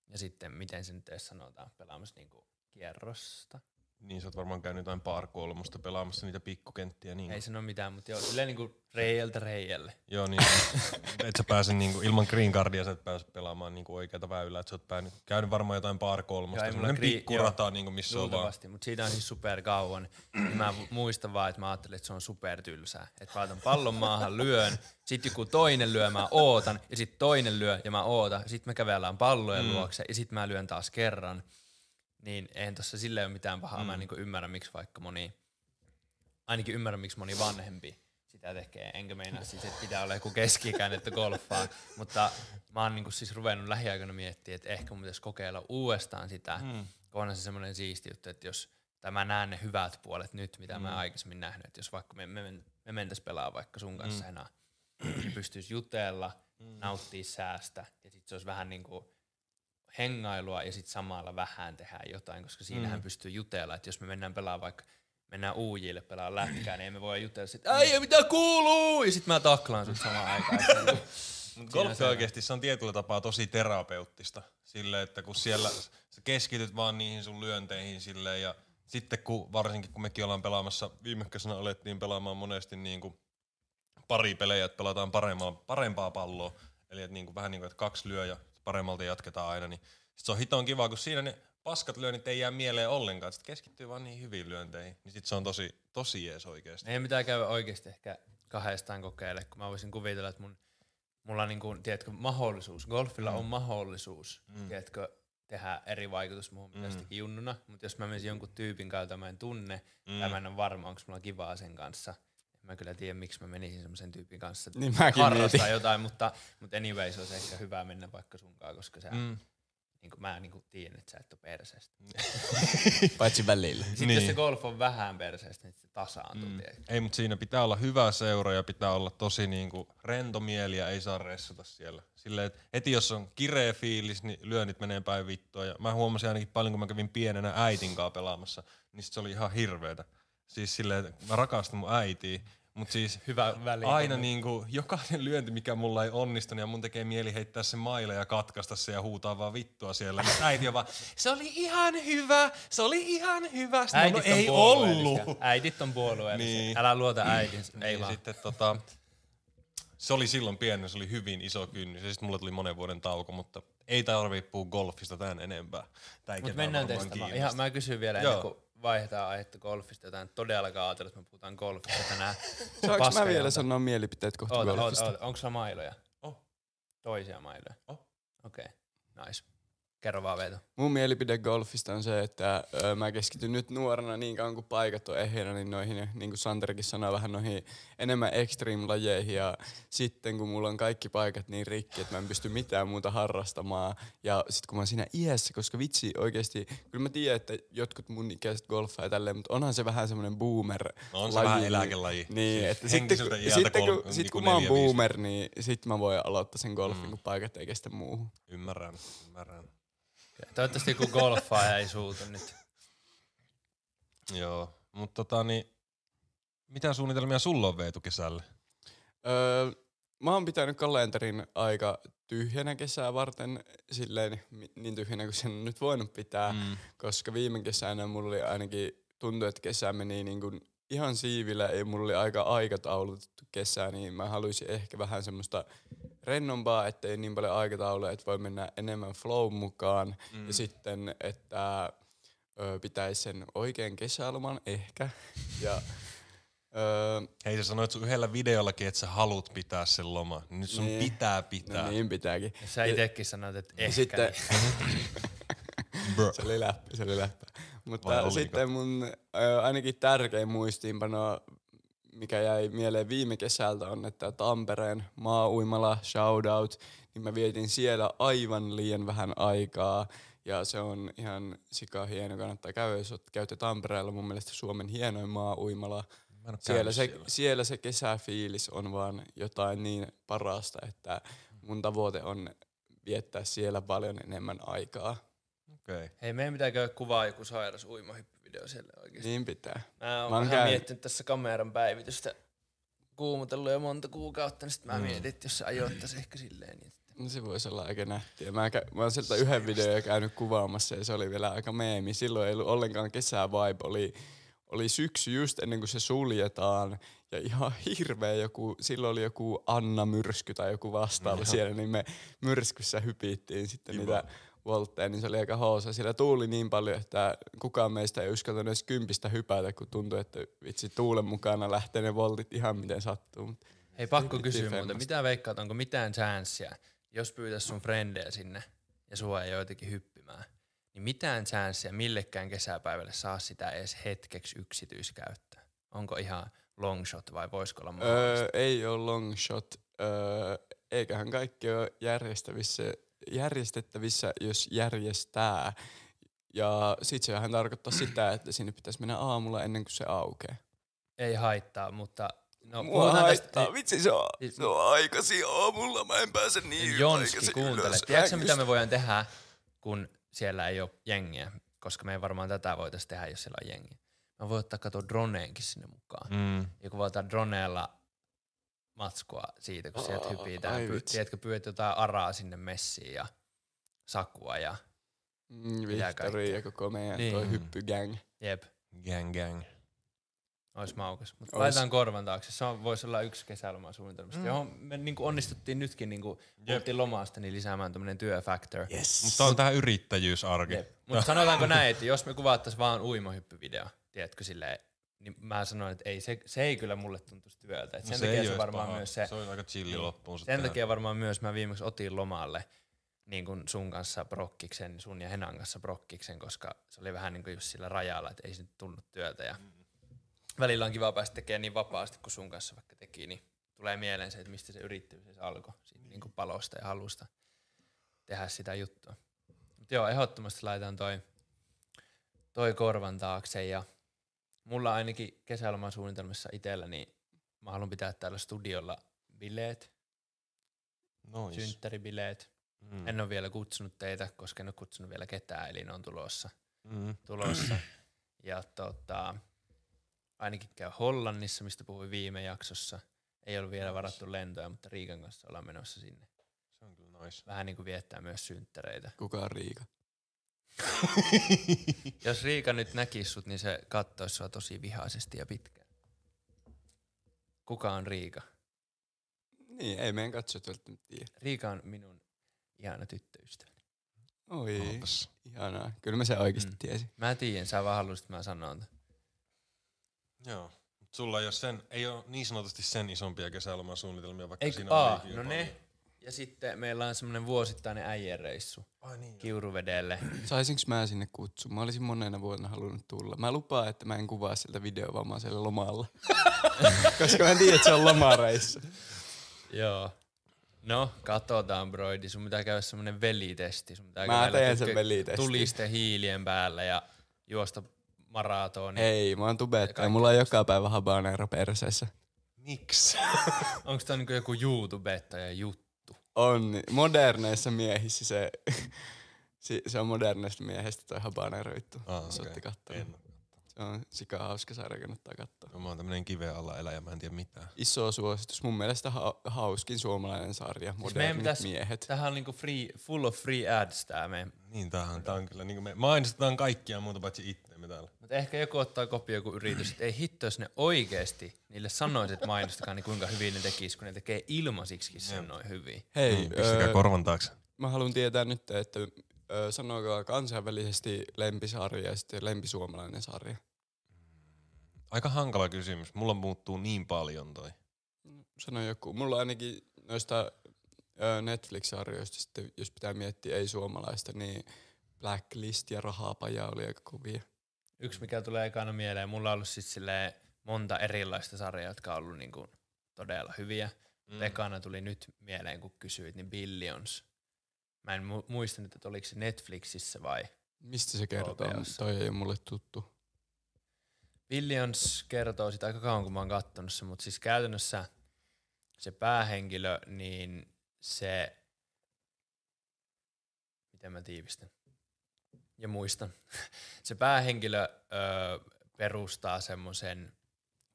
ja sitten miten se nyt edes sanotaan, pelaamassa niin kuin kierrosta, niin sä oot varmaan käynyt jotain par kolmosta pelaamassa niitä pikkukenttiä. Niin. Ei ole mitään, mutta joo, silleen niinku reijältä reijälle. joo, niin. et sä pääse niinku, ilman green cardia sä et pääse pelaamaan niinku oikeata väylää. Et sä oot päänyt, käynyt varmaan jotain par kolmosta, semmonen gri- pikkurata niinku, missä on vaan. mutta siitä on siis super kauan. niin mä muistan vaan, että mä ajattelin, että se on super tylsää. Et mä otan pallon maahan, lyön, sitten joku toinen lyö, mä ootan, ja sitten toinen lyö, ja mä ootan. Sitten me kävellään pallojen mm. luokse, ja sitten mä lyön taas kerran. Niin, eihän tuossa sille ole mitään pahaa. Mm. Mä en niin ymmärrä, miksi vaikka moni, ainakin ymmärrän, miksi moni vanhempi sitä tekee. Enkä meinaa siis, että pitää olla joku keski että golfaa. Mutta mä oon niin siis ruvennut lähiaikoina miettimään, että ehkä mun pitäisi kokeilla uudestaan sitä. Mm. onhan se semmoinen siisti juttu, että jos tämä näen ne hyvät puolet nyt, mitä mm. mä aikaisemmin nähnyt. Että jos vaikka me, me, me mentäis pelaa vaikka sun kanssa mm. enää, niin pystyisi jutella, mm. nauttia säästä. Ja sit se olisi vähän niin kuin hengailua ja sitten samalla vähän tehdään jotain, koska siinähän mm. pystyy jutella, että jos me mennään pelaamaan vaikka mennään uujille pelaa lätkää, niin emme voi jutella sit, mm. ei mitä kuuluu! Ja sit mä taklaan sut samaan aikaan. Niinku Mut golfi oikeesti, se on tietyllä tapaa tosi terapeuttista. Sille, että kun siellä sä keskityt vaan niihin sun lyönteihin silleen, ja sitten kun, varsinkin kun mekin ollaan pelaamassa, viime kesänä alettiin pelaamaan monesti niin kuin pari pelejä, että pelataan parempaa, parempaa palloa. Eli että niin kuin, vähän niin kuin, että kaksi lyö ja paremmalta jatketaan aina, niin sit se on hiton kiva, kun siinä ne paskat lyönnit ei jää mieleen ollenkaan, sit keskittyy vaan niin hyvin lyönteihin, niin sit se on tosi, tosi jees oikeesti. Ei mitään käy oikeesti ehkä kahdestaan kokeile, kun mä voisin kuvitella, että mun, mulla on niin kuin, tiedätkö, mahdollisuus, golfilla mm. on mahdollisuus, mm. tiedätkö, tehdä eri vaikutus muuhun, mitä mm. junnuna, mutta jos mä menisin jonkun tyypin kautta, mä en tunne, mm. tai mä en ole varma, onko mulla kivaa sen kanssa, Mä kyllä tiedä, miksi mä menisin semmoisen tyypin kanssa, niin harrastaa mietin. jotain, mutta, mutta anyway, se olisi ehkä hyvä mennä vaikka sunkaan, koska sä, mm. niin kuin, mä niin kuin tiedän, että sä et ole perseestä. Paitsi välillä. Sitten niin. jos se niin. golf on vähän perseestä, niin se tasaantuu. Mm. Ei, mutta siinä pitää olla hyvä seura ja pitää olla tosi niin kuin ja ei saa ressata siellä. Silleen, että heti jos on kireä fiilis, niin lyönnit menee päin vittua. Ja mä huomasin ainakin paljon, kun mä kävin pienenä äitin pelaamassa, niin se oli ihan hirveetä. Siis sille että mä rakastan mun äitiä, mutta siis Hyvä väli. aina niin kuin, jokainen lyönti, mikä mulla ei onnistu, ja mun tekee mieli heittää se maille ja katkaista se ja huutaa vaan vittua siellä. Mut äiti on vaan, se oli ihan hyvä, se oli ihan hyvä. Sitten Äidit on ei ollut. Äidit on puolueellisia. Niin. Älä luota äidin. Niin ei Ei niin vaan. sitten tota, se oli silloin pieni, se oli hyvin iso kynnys. Ja sitten mulla tuli monen vuoden tauko, mutta ei tarvitse puhua golfista tähän enempää. Mutta Mut mennään varmaan Ihan, mä kysyn vielä ennen kuin vaihdetaan aihetta golfista jotain todellakaan ajatella, että me puhutaan golfista tänään. Saanko mä vielä sanoa mielipiteet kohta oota, golfista? Oota, oota. Onko sulla mailoja? Oh. Toisia mailoja? Oh. Okei, okay. nice. Kerro vaan Veetu. Mun mielipide golfista on se, että öö, mä keskityn nyt nuorena niin kauan kuin paikat on ehjänä, niin noihin, niin kuin Santerkin sanoi, vähän noihin enemmän extreme-lajeihin. Ja sitten kun mulla on kaikki paikat niin rikki, että mä en pysty mitään muuta harrastamaan. Ja sitten kun mä oon siinä iässä, koska vitsi oikeasti, kyllä mä tiedän, että jotkut mun ikäiset golfaa ja tälleen, mutta onhan se vähän semmoinen boomer no on se vähän eläkelaji. Niin, siis että sitten, kun, sitten, kun, sit, niin kun mä oon boomer, niin sitten mä voin aloittaa sen golfin, mm. kun paikat ei kestä muuhun. Ymmärrän, ymmärrän. Toivottavasti joku golfaaja ei suutu nyt. Joo, mutta tota niin, mitä suunnitelmia sulla on Veetu kesälle? Öö, mä oon pitänyt kalenterin aika tyhjänä kesää varten, silleen niin tyhjänä kuin sen on nyt voinut pitää, mm. koska viime kesänä mulla oli ainakin tuntui, että kesä meni niin kuin ihan siivillä, ei mulla oli aika aikataulutettu kesää, niin mä haluaisin ehkä vähän semmoista rennompaa, ettei niin paljon aikatauluja, että voi mennä enemmän flow mukaan. Mm. Ja sitten, että ö, pitäisi sen oikean kesäloman ehkä. ja, ö, Hei, sä sanoit sun yhdellä videollakin, että sä haluat pitää sen loma. Nyt sun niin. pitää no pitää. No niin pitääkin. Ja sä itsekin sanoit, että ehkä. Sitten, niin. se oli läppä, se oli läppä. Mutta sitten mun ainakin tärkein muistiinpano mikä jäi mieleen viime kesältä on, että Tampereen maa-uimala, shoutout, niin mä vietin siellä aivan liian vähän aikaa. Ja se on ihan sika hieno, kannattaa käydä, jos käytte Tampereella mun mielestä Suomen hienoin maa-uimala. Siellä se, siellä. siellä se kesäfiilis on vaan jotain niin parasta, että mm. mun tavoite on viettää siellä paljon enemmän aikaa. Okay. Hei, meidän pitää käydä kuvaa joku sairas uimahyppy video siellä oikeesti. Niin pitää. Mä oon mä vähän miettinyt tässä kameran päivitystä kuumotellut jo monta kuukautta, niin sit mä mm. mietin, että jos se ajoittaisi ehkä silleen. Niin No se voisi olla aika nähtiä. Mä, kä- mä oon sieltä yhden videon käynyt kuvaamassa ja se oli vielä aika meemi. Silloin ei ollut ollenkaan kesää vibe, oli, oli syksy just ennen kuin se suljetaan ja ihan hirveä joku, silloin oli joku Anna-myrsky tai joku vastaava no. siellä, niin me myrskyssä hypittiin sitten Kiva. niitä voltteja, niin se oli aika hoosa. Siellä tuuli niin paljon, että kukaan meistä ei uskaltanut edes kympistä hypätä, kun tuntui, että vitsi tuulen mukana lähtee ne voltit ihan miten sattuu. Mut Hei, pakko kysyä muuten, mitä veikkaat, onko mitään chanssiä, jos pyytäisi sun frendejä sinne ja sua ei jotenkin hyppimään, niin mitään chanssiä millekään kesäpäivälle saa sitä edes hetkeksi yksityiskäyttöön? Onko ihan long shot vai voisiko olla mahdollista? Öö, ei ole long shot. Öö, eiköhän kaikki ole järjestävissä järjestettävissä, jos järjestää. Ja sit sehän tarkoittaa sitä, että sinne pitäisi mennä aamulla ennen kuin se aukeaa. Ei haittaa, mutta... No, Mua haittaa, tästä... vitsi se on, siis... se on aikasi aamulla, mä en pääse niin siis Jonski, kuuntele, tiedätkö mitä me voidaan tehdä, kun siellä ei ole jengiä? Koska me ei varmaan tätä voitaisiin tehdä, jos siellä on jengiä. Mä voin ottaa kato droneenkin sinne mukaan. Mm. Ja kuvataan droneella matskua siitä, kun sieltä hypitään. Py, tiedätkö, pyöt jotain araa sinne messiin ja sakua ja mm, Vihtori ja koko meidän niin. toi hyppygang. Jep. Gang gang. Ois maukas. Mutta laitan korvan taakse. Se on, voisi olla yksi kesäloma suunnitelmista. Mm. Johon me niin kuin onnistuttiin nytkin, niinku kuin lomasta, niin lisäämään tämmönen työfactor. Yes. Mutta on tähän yrittäjyysarki. Mutta sanotaanko näin, että jos me kuvattaisiin vaan uimahyppyvideo, tiedätkö silleen, niin mä sanoin, että ei, se, se ei kyllä mulle tuntuisi työltä. Et no sen no se takia se varmaan paha. myös se, se on aika chilli niin. loppuun. Sen takia varmaan myös mä viimeksi otin lomalle niin kuin sun kanssa brokkiksen, niin sun ja Henan kanssa brokkiksen, koska se oli vähän niin kuin just sillä rajalla, että ei se nyt tunnu työltä. Ja mm. Välillä on kiva päästä tekemään niin vapaasti kuin sun kanssa vaikka teki, niin tulee mieleen se, että mistä se yrittäminen alkoi, siitä mm. niin kuin niinku palosta ja halusta tehdä sitä juttua. Mutta joo, ehdottomasti laitan toi, toi korvan taakse ja – mulla ainakin kesäloman suunnitelmissa itsellä, niin mä haluan pitää täällä studiolla bileet, Nois. synttäribileet. Mm. En ole vielä kutsunut teitä, koska en ole kutsunut vielä ketään, eli ne on tulossa. Mm. tulossa. Ja tota, ainakin käy Hollannissa, mistä puhuin viime jaksossa. Ei ole vielä varattu lentoja, mutta Riikan kanssa ollaan menossa sinne. Se on kyllä nois. Vähän niin kuin viettää myös synttäreitä. Kuka on Riika? Jos Riika nyt näkisi sut, niin se kattoisi sua tosi vihaisesti ja pitkään. Kuka on Riika? Niin, ei meidän katsojat välttämättä tiedä. Riika on minun ihana tyttöystäväni. Oi, Oops. ihanaa. Kyllä mä sen oikeasti mm. tiesin. Mä tiedän, sä vaan haluaisit, että mä sanon Joo. Sulla ei ole, sen, ei ole niin sanotusti sen isompia kesälomasuunnitelmia, vaikka Eik, siinä aa, on no ne, ja sitten meillä on semmoinen vuosittainen äijereissu Ai niin, Kiuruvedelle. Saisinko mä sinne kutsun? Mä olisin monena vuonna halunnut tulla. Mä lupaan, että mä en kuvaa sieltä videoa, vaan mä siellä lomalla. Koska mä tiedä, että se on lomareissu. Joo. No, katsotaan broidi. Sun pitää käydä semmoinen velitesti. Sun pitää mä teen sen velitesti. Tuliste hiilien päällä ja juosta maratoni. Ei, mä oon ja Mulla on joka päivä habanero perseessä. Miksi? Onko tää niinku joku ja juttu? On. Moderneissa miehissä se, se, on moderneista miehestä toi habaneroittu. Ah, okay. Sotti katsoa. En. Se on sika hauska sarja, kannattaa katsoa. No, mä oon tämmönen kiveen alla eläjä, mä en tiedä mitään. Iso suositus. Mun mielestä ha- hauskin suomalainen sarja, siis modernit siis miehet. Tähän on niinku free, full of free ads tää meidän. Niin, tähän. tää on kyllä. Niinku me mainostetaan kaikkia muuta paitsi itse me täällä. Mut ehkä joku ottaa kopio joku yritys, että ei hitto, jos ne oikeesti niille että mainostakaa, niin kuinka hyvin ne tekis, kun ne tekee ilmasiksikin sen noin hyvin. Hei, mm, niin, pistäkää öö, korvan taakse. Mä haluan tietää nyt, että öö, sanokaa kansainvälisesti lempisarja ja sitten lempisuomalainen sarja. Aika hankala kysymys. Mulla muuttuu niin paljon toi. No, sano joku. Mulla ainakin noista Netflix-sarjoista sitten, jos pitää miettiä ei-suomalaista, niin Blacklist ja Rahapaja oli aika kovia. Yksi, mikä tulee ekana mieleen, mulla on ollut sit silleen monta erilaista sarjaa, jotka on ollut niinku todella hyviä. Mm. Ekana tuli nyt mieleen, kun kysyit, niin Billions. Mä en mu- muista nyt, että oliko se Netflixissä vai Mistä se kertoo? OBOssa. Toi ei ole mulle tuttu. Billions kertoo sitä aika kauan, kun mä oon kattonut se, mutta siis käytännössä se päähenkilö, niin se, miten mä tiivistän, ja muista. Se päähenkilö ö, perustaa semmoisen,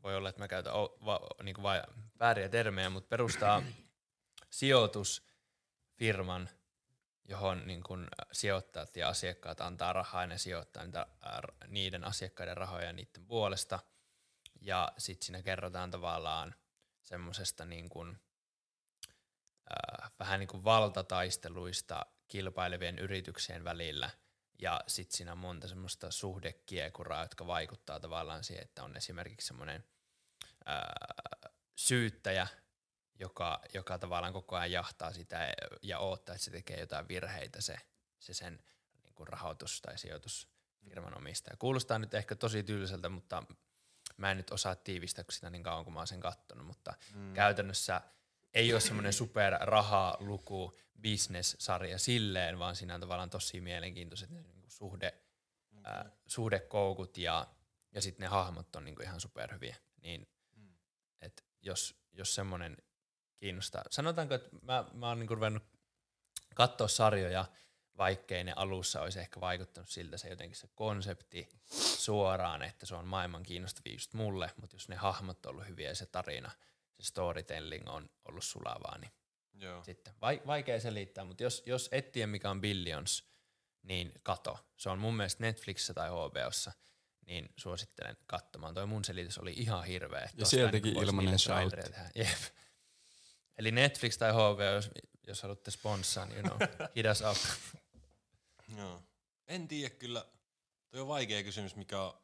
voi olla, että mä käytän o, va, niin kuin vai, vääriä termejä, mutta perustaa sijoitusfirman, johon niin kuin sijoittajat ja asiakkaat antaa rahaa ja ne sijoittaa niitä, niiden asiakkaiden rahoja niiden puolesta. Ja sitten siinä kerrotaan tavallaan semmoisesta niin kuin, äh, vähän niin kuin valtataisteluista kilpailevien yrityksien välillä – ja sitten siinä on monta semmoista suhdekiekuraa, jotka vaikuttaa tavallaan siihen, että on esimerkiksi semmoinen syyttäjä, joka, joka tavallaan koko ajan jahtaa sitä ja odottaa, että se tekee jotain virheitä se, se sen niin kuin rahoitus- tai sijoitusfirman omistaja. Kuulostaa nyt ehkä tosi tylsältä, mutta mä en nyt osaa tiivistää sitä niin kauan kun mä oon sen kattonut, mutta mm. käytännössä – ei ole semmoinen super rahaa luku business-sarja silleen, vaan siinä on tavallaan tosi mielenkiintoiset ne niinku suhde, okay. ää, mm. suhdekoukut ja, ja sitten ne hahmot on niinku ihan hyviä Niin, mm. et jos, jos semmoinen kiinnostaa. Sanotaanko, että mä, mä oon niinku ruvennut katsoa sarjoja, vaikkei ne alussa olisi ehkä vaikuttanut siltä se jotenkin se konsepti suoraan, että se on maailman kiinnostavia just mulle, mutta jos ne hahmot on ollut hyviä ja se tarina – se storytelling on ollut sulavaa, niin Joo. sitten vai, vaikea selittää, mutta jos, jos et tiedä mikä on Billions, niin kato. Se on mun mielestä Netflixissä tai HBOssa, niin suosittelen katsomaan. Toi mun selitys oli ihan hirveä. Ja sieltäkin ilman niinku ilmanen shoutti. Jep. Eli Netflix tai HBO, jos, jos haluatte sponssaa, niin you know, hit up. Joo. En tiedä kyllä, toi on vaikea kysymys, mikä on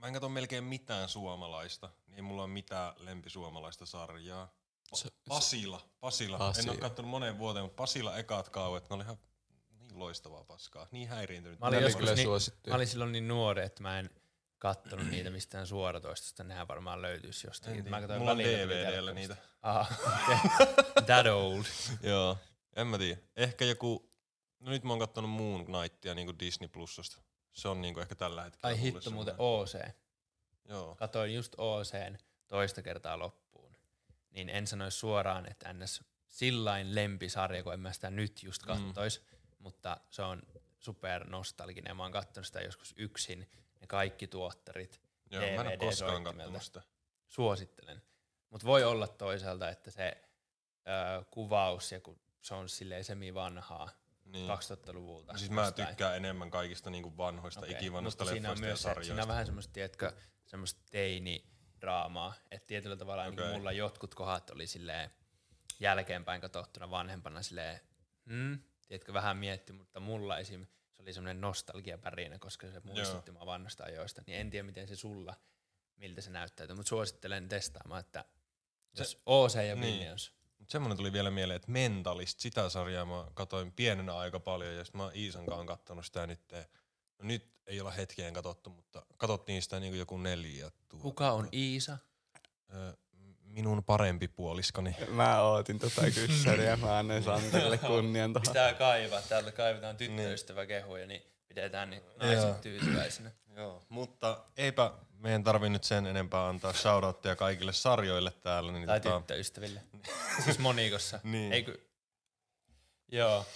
mä en katso melkein mitään suomalaista, niin ei mulla ole mitään lempisuomalaista sarjaa. Pasila, Pasila. Pasi. En ole katsonut moneen vuoteen, mutta Pasila ekat kauet, ne oli ihan niin loistavaa paskaa, niin häiriintynyt. Mä olin, kyllä niin, mä olin silloin niin nuori, että mä en kattonut niitä mistään suoratoistosta, nehän varmaan löytyisi jostain. En mä Mulla on DVDllä niitä. Aha, okay. That old. Joo, en mä tiedä. Ehkä joku, no nyt mä oon kattonut Moon Knightia niin kuin Disney Plusasta. Se on niinku ehkä tällä hetkellä. Ai hitto muuten OC. Joo. Katoin just OC toista kertaa loppuun. Niin en sanoisi suoraan, että NS sillain lempisarja, kun en mä sitä nyt just mm. kattois, mm. mutta se on super nostalginen. Mä oon kattonut sitä joskus yksin, ne kaikki tuottarit. Joo, DVD mä en ole koskaan kattonut sitä. Suosittelen. Mutta voi olla toisaalta, että se ö, kuvaus, ja kun se on silleen semi vanhaa, niin. 2000-luvulta. Siis mä tykkään enemmän kaikista niinku vanhoista, okay. ikivanhoista leffoista siinä on myös ja sarjoista. Se, siinä on vähän semmoista, tiedätkö, semmoista teini draamaa. Että tietyllä tavalla okay. niin mulla jotkut kohdat oli silleen jälkeenpäin katsottuna vanhempana silleen, hmm, tiedätkö, vähän mietti, mutta mulla esim. se oli semmoinen nostalgiapärinä, koska se muistutti mua vanhoista ajoista. Niin en tiedä, miten se sulla, miltä se näyttää. mutta suosittelen testaamaan, että se, jos OC ja niin. Minions semmoinen tuli vielä mieleen, että Mentalist, sitä sarjaa mä katoin pienenä aika paljon ja sitten mä kanssa kattonut sitä nyt. No nyt ei olla hetkeen katsottu, mutta katsottiin sitä niin kuin joku neljä. Tuota. Kuka on Iisa? Öö, minun parempi puoliskoni. Mä ootin tota kyssäriä, mä annan Santelle kunnian tuohon. Pitää kaivaa, täältä kaivetaan tyttöystäväkehuja, niin pidetään niin naiset tyytyväisenä. Joo, mutta eipä meidän tarvii nyt sen enempää antaa shoutoutteja kaikille sarjoille täällä. Niin tai tota... ystäville. siis monikossa. niin. Eikö? Joo.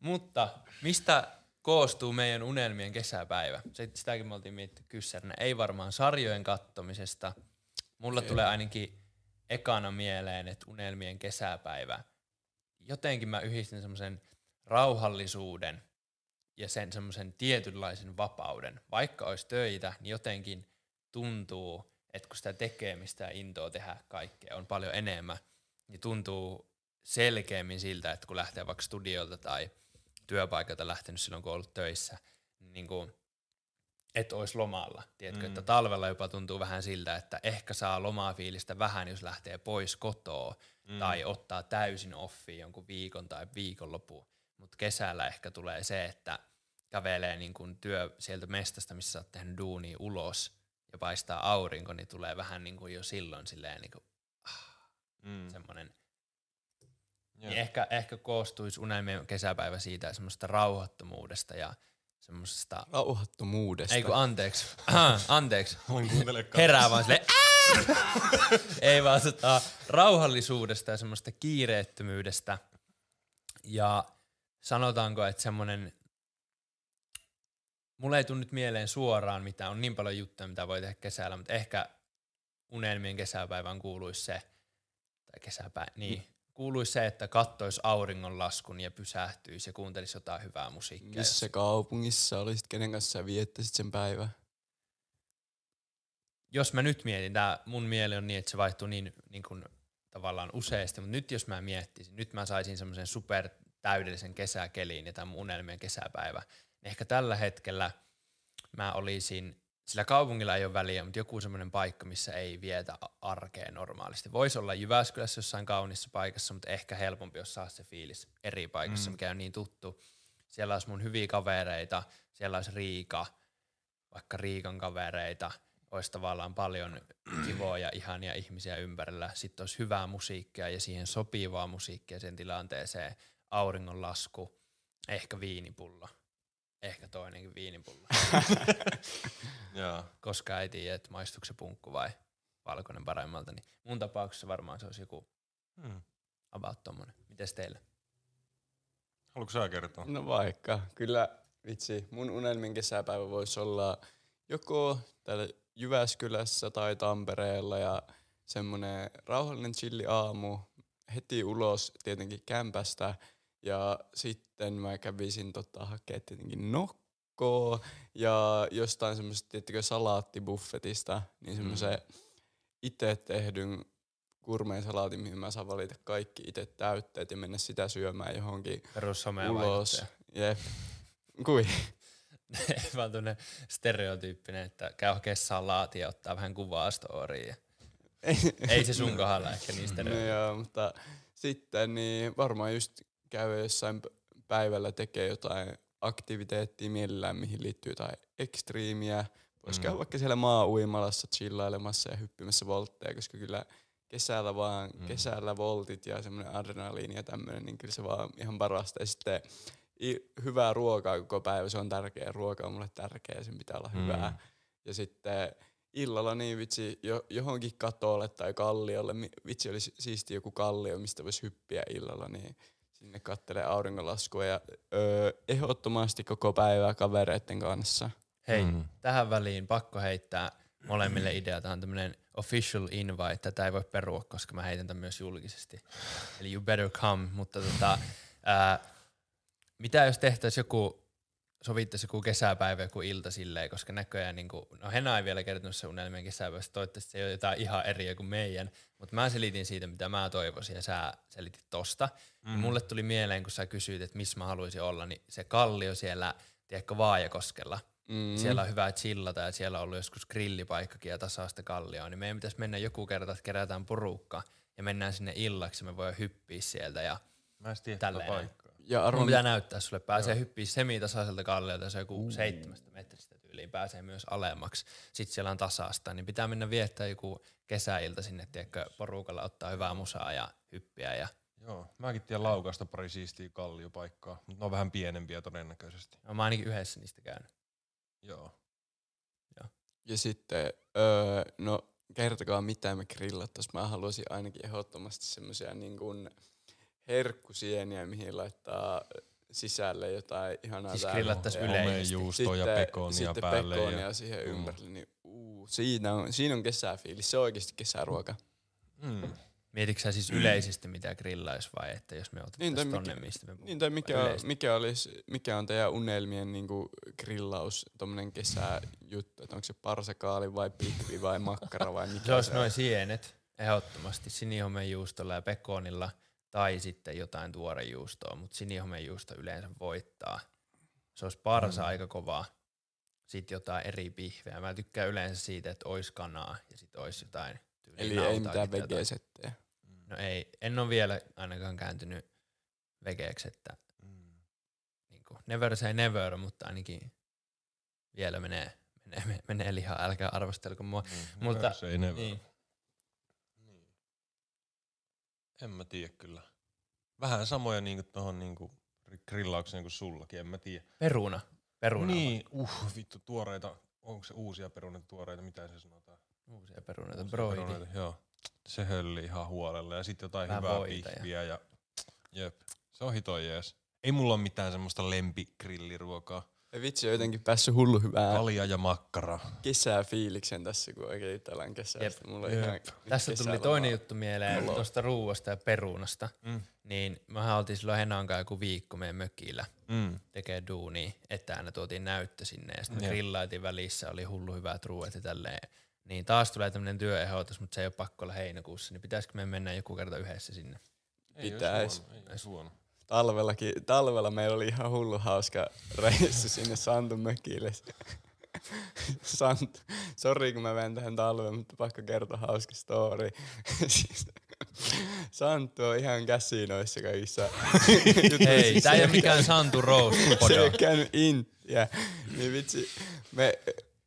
Mutta mistä koostuu meidän unelmien kesäpäivä? Sitäkin me oltiin mietitty kyssärinä. Ei varmaan sarjojen kattomisesta. Mulla Kyllä. tulee ainakin ekana mieleen, että unelmien kesäpäivä. Jotenkin mä yhdistin semmoisen rauhallisuuden ja sen semmoisen tietynlaisen vapauden. Vaikka olisi töitä, niin jotenkin tuntuu, että kun sitä tekemistä ja intoa tehdä kaikkea on paljon enemmän, niin tuntuu selkeämmin siltä, että kun lähtee vaikka studiolta tai työpaikalta lähtenyt silloin, kun ollut töissä, niin kuin, et olisi lomalla. Tiedätkö, mm. että talvella jopa tuntuu vähän siltä, että ehkä saa lomaa fiilistä vähän, jos lähtee pois kotoa mm. tai ottaa täysin offi jonkun viikon tai viikonlopun. Mutta kesällä ehkä tulee se, että kävelee niin kuin työ sieltä mestasta, missä oot tehnyt duunia ulos ja paistaa aurinko, niin tulee vähän niin kuin jo silloin silleen niin kuin, ah, mm. semmoinen. Niin ehkä, ehkä koostuisi unelmien kesäpäivä siitä semmoista rauhattomuudesta ja semmoista... Rauhattomuudesta? Ei kun anteeksi. Ah, anteeksi. Herää vaan silleen, Ei vaan sitä rauhallisuudesta ja semmoista kiireettömyydestä. Ja sanotaanko, että semmoinen mulle ei tule nyt mieleen suoraan mitä on niin paljon juttuja, mitä voi tehdä kesällä, mutta ehkä unelmien kesäpäivän kuuluisi se, tai kesäpäivä, niin, mm. kuuluisi se, että kattois auringonlaskun ja pysähtyisi ja kuuntelisi jotain hyvää musiikkia. Missä jos... kaupungissa olisit, kenen kanssa viettäisit sen päivän? Jos mä nyt mietin, tää mun mieli on niin, että se vaihtuu niin, niin kuin tavallaan useasti, mutta nyt jos mä miettisin, nyt mä saisin semmoisen super täydellisen kesäkeliin ja tämän mun unelmien kesäpäivä, ehkä tällä hetkellä mä olisin, sillä kaupungilla ei ole väliä, mutta joku semmoinen paikka, missä ei vietä arkea normaalisti. Voisi olla Jyväskylässä jossain kaunissa paikassa, mutta ehkä helpompi, jos saa se fiilis eri paikassa, mm. mikä on niin tuttu. Siellä olisi mun hyviä kavereita, siellä olisi Riika, vaikka Riikan kavereita, olisi tavallaan paljon kivoja, ihania ihmisiä ympärillä. Sitten olisi hyvää musiikkia ja siihen sopivaa musiikkia sen tilanteeseen, auringonlasku, ehkä viinipullo ehkä toinenkin viinipulla. Joo. Koska ei tiedä, että maistuuko se punkku vai valkoinen paremmalta. Niin mun tapauksessa varmaan se olisi joku hmm. about tommonen. Mites teillä? Haluatko sä kertoa? No vaikka. Kyllä vitsi, mun unelmin kesäpäivä voisi olla joko täällä Jyväskylässä tai Tampereella ja semmonen rauhallinen chilli aamu heti ulos tietenkin kämpästä ja sitten sitten mä kävisin tota, hakemaan tietenkin nokkoa ja jostain semmoista tiettikö, salaattibuffetista, niin mm. semmoisen mm. itse tehdyn kurmeen salaatin, mihin mä saan valita kaikki itse täytteet ja mennä sitä syömään johonkin ulos. Jep. Kui? Vaan tuonne stereotyyppinen, että käy hakemaan salaatia ja ottaa vähän kuvaa storiin. Ei se sun kohdalla ehkä niistä no joo, mutta sitten niin varmaan just käy jossain päivällä tekee jotain aktiviteettia mielellään, mihin liittyy jotain ekstriimiä. Voisi mm. vaikka siellä maa-uimalassa chillailemassa ja hyppimässä voltteja, koska kyllä kesällä vaan, mm. kesällä voltit ja semmoinen adrenaliini ja tämmöinen, niin kyllä se vaan ihan parasta. Ja sitten hyvää ruokaa koko päivä, se on tärkeä, ruoka on mulle tärkeä, sen pitää olla mm. hyvää. Ja sitten illalla niin vitsi jo, johonkin katolle tai kalliolle, vitsi olisi siisti joku kallio, mistä voisi hyppiä illalla, niin sinne kattelee auringonlaskua ja öö, ehdottomasti koko päivää kavereiden kanssa. Hei, mm. tähän väliin pakko heittää molemmille idea. Tämä on tämmöinen official invite. Tätä ei voi perua, koska mä heitän tämän myös julkisesti. Eli you better come. Mutta tota, ää, mitä jos tehtäisiin joku sovitte se kuin kesäpäivä kuin ilta silleen, koska näköjään, niin kuin, no Hena ei vielä kertonut se unelmien kesäpäivästä, toivottavasti se ei ole jotain ihan eri kuin meidän, mutta mä selitin siitä, mitä mä toivoisin ja sä selitit tosta. Mm. Ja mm-hmm. mulle tuli mieleen, kun sä kysyit, että missä mä haluaisin olla, niin se kallio siellä, tiedätkö, Vaajakoskella, Mm. Siellä on hyvä chillata ja siellä on ollut joskus grillipaikkakin ja tasaista kallioa, niin meidän pitäisi mennä joku kerta, että kerätään porukka ja mennään sinne illaksi, me voidaan hyppiä sieltä ja Mä en tiedä, ja arvon... mitä näyttää sulle. Pääsee joo. hyppiä semitasaiselta kalliolta, se joku mm. seitsemästä metristä tyyliin pääsee myös alemmaksi. Sitten siellä on tasaista, niin pitää mennä viettää joku kesäilta sinne, tiedätkö, porukalla ottaa hyvää musaa ja hyppiä ja Joo, mäkin tiedän laukasta pari siistiä kalliopaikkaa, mutta ne on vähän pienempiä todennäköisesti. No mä ainakin yhdessä niistä käynyt. Joo. Joo. Ja sitten, öö, no kertokaa mitä me grillattaisiin. Mä haluaisin ainakin ehdottomasti semmoisia niin kuin, herkkusieniä, mihin laittaa sisälle jotain ihanaa Siis grillattaisiin yleisesti. Juustoa ja pekonia sitten päälle. pekonia ja... siihen mm. ympärille. Niin, uu, siinä, on, siinä on kesäfiilis. Se on oikeasti kesäruoka. Mm. Mietitkö sä siis mm. yleisesti mitä grillais vai että jos me otettaisiin niin, tonne, mikä, mistä me puhutaan? Niin tai mikä, mikä, olisi, mikä on teidän unelmien niin kuin grillaus, tommonen kesäjuttu, että onko se parsakaali vai pihvi vai makkara vai mikä se, se olisi noin sienet, ehdottomasti sinihomejuustolla ja pekonilla – tai sitten jotain tuorejuustoa, mutta sinihomejuusto yleensä voittaa. Se olisi parsa mm. aika kovaa. Sitten jotain eri pihveä. Mä tykkään yleensä siitä, että olisi kanaa ja sitten olisi jotain Eli ei mitään vegeesettejä. No ei, en ole vielä ainakaan kääntynyt vegeeksi, että mm. niin kuin, never say never, mutta ainakin vielä menee, menee, menee lihaa, älkää arvostelko mua. Mm, mutta, never say never. Niin, En mä tiedä kyllä. Vähän samoja niinku tohon niinku grillaukseen kuin sullakin, en mä tiedä. Peruna. Peruna. Niin, uh, vittu, tuoreita. Onko se uusia perunoita tuoreita, mitä se sanotaan? Uusia perunoita, broidi. joo. Se hölli ihan huolella ja sitten jotain Vähän hyvää pihviä ja... jep. Se on hito jees. Ei mulla ole mitään semmoista lempigrilliruokaa. Ei vitsi on jotenkin päässyt hullu hyvää Kalja ja makkara. kesää fiiliksen tässä, kun oikein tällainen kesästä. Jep. Mulla Jep. ihan Tässä tuli toinen juttu mieleen Mulla tuosta ruuasta ja perunasta. Mm. Niin mehän oltiin silloin Henan kanssa joku viikko meidän mökillä Mm. tekee duuni Etäänä tuotiin näyttö sinne ja sitten mm. grillaitin välissä, oli hullu hyvät ruuat ja tälleen. Niin taas tulee tämmöinen työehdotus, mutta se ei ole pakko olla heinäkuussa, niin pitäisikö me mennä joku kerta yhdessä sinne? Pitäis. Ei ei, ei, Ei ei, ei, talvellakin, talvella meillä oli ihan hullu hauska reissu sinne Santun mökille. Sant, sorry kun mä menen tähän talveen, mutta pakko kertoa hauska story. Siis, Santtu on ihan käsinoissa kaikissa. Ei, tää ei ole mikään Santu Rose. Se ei käynyt intiä. Niin vitsi, me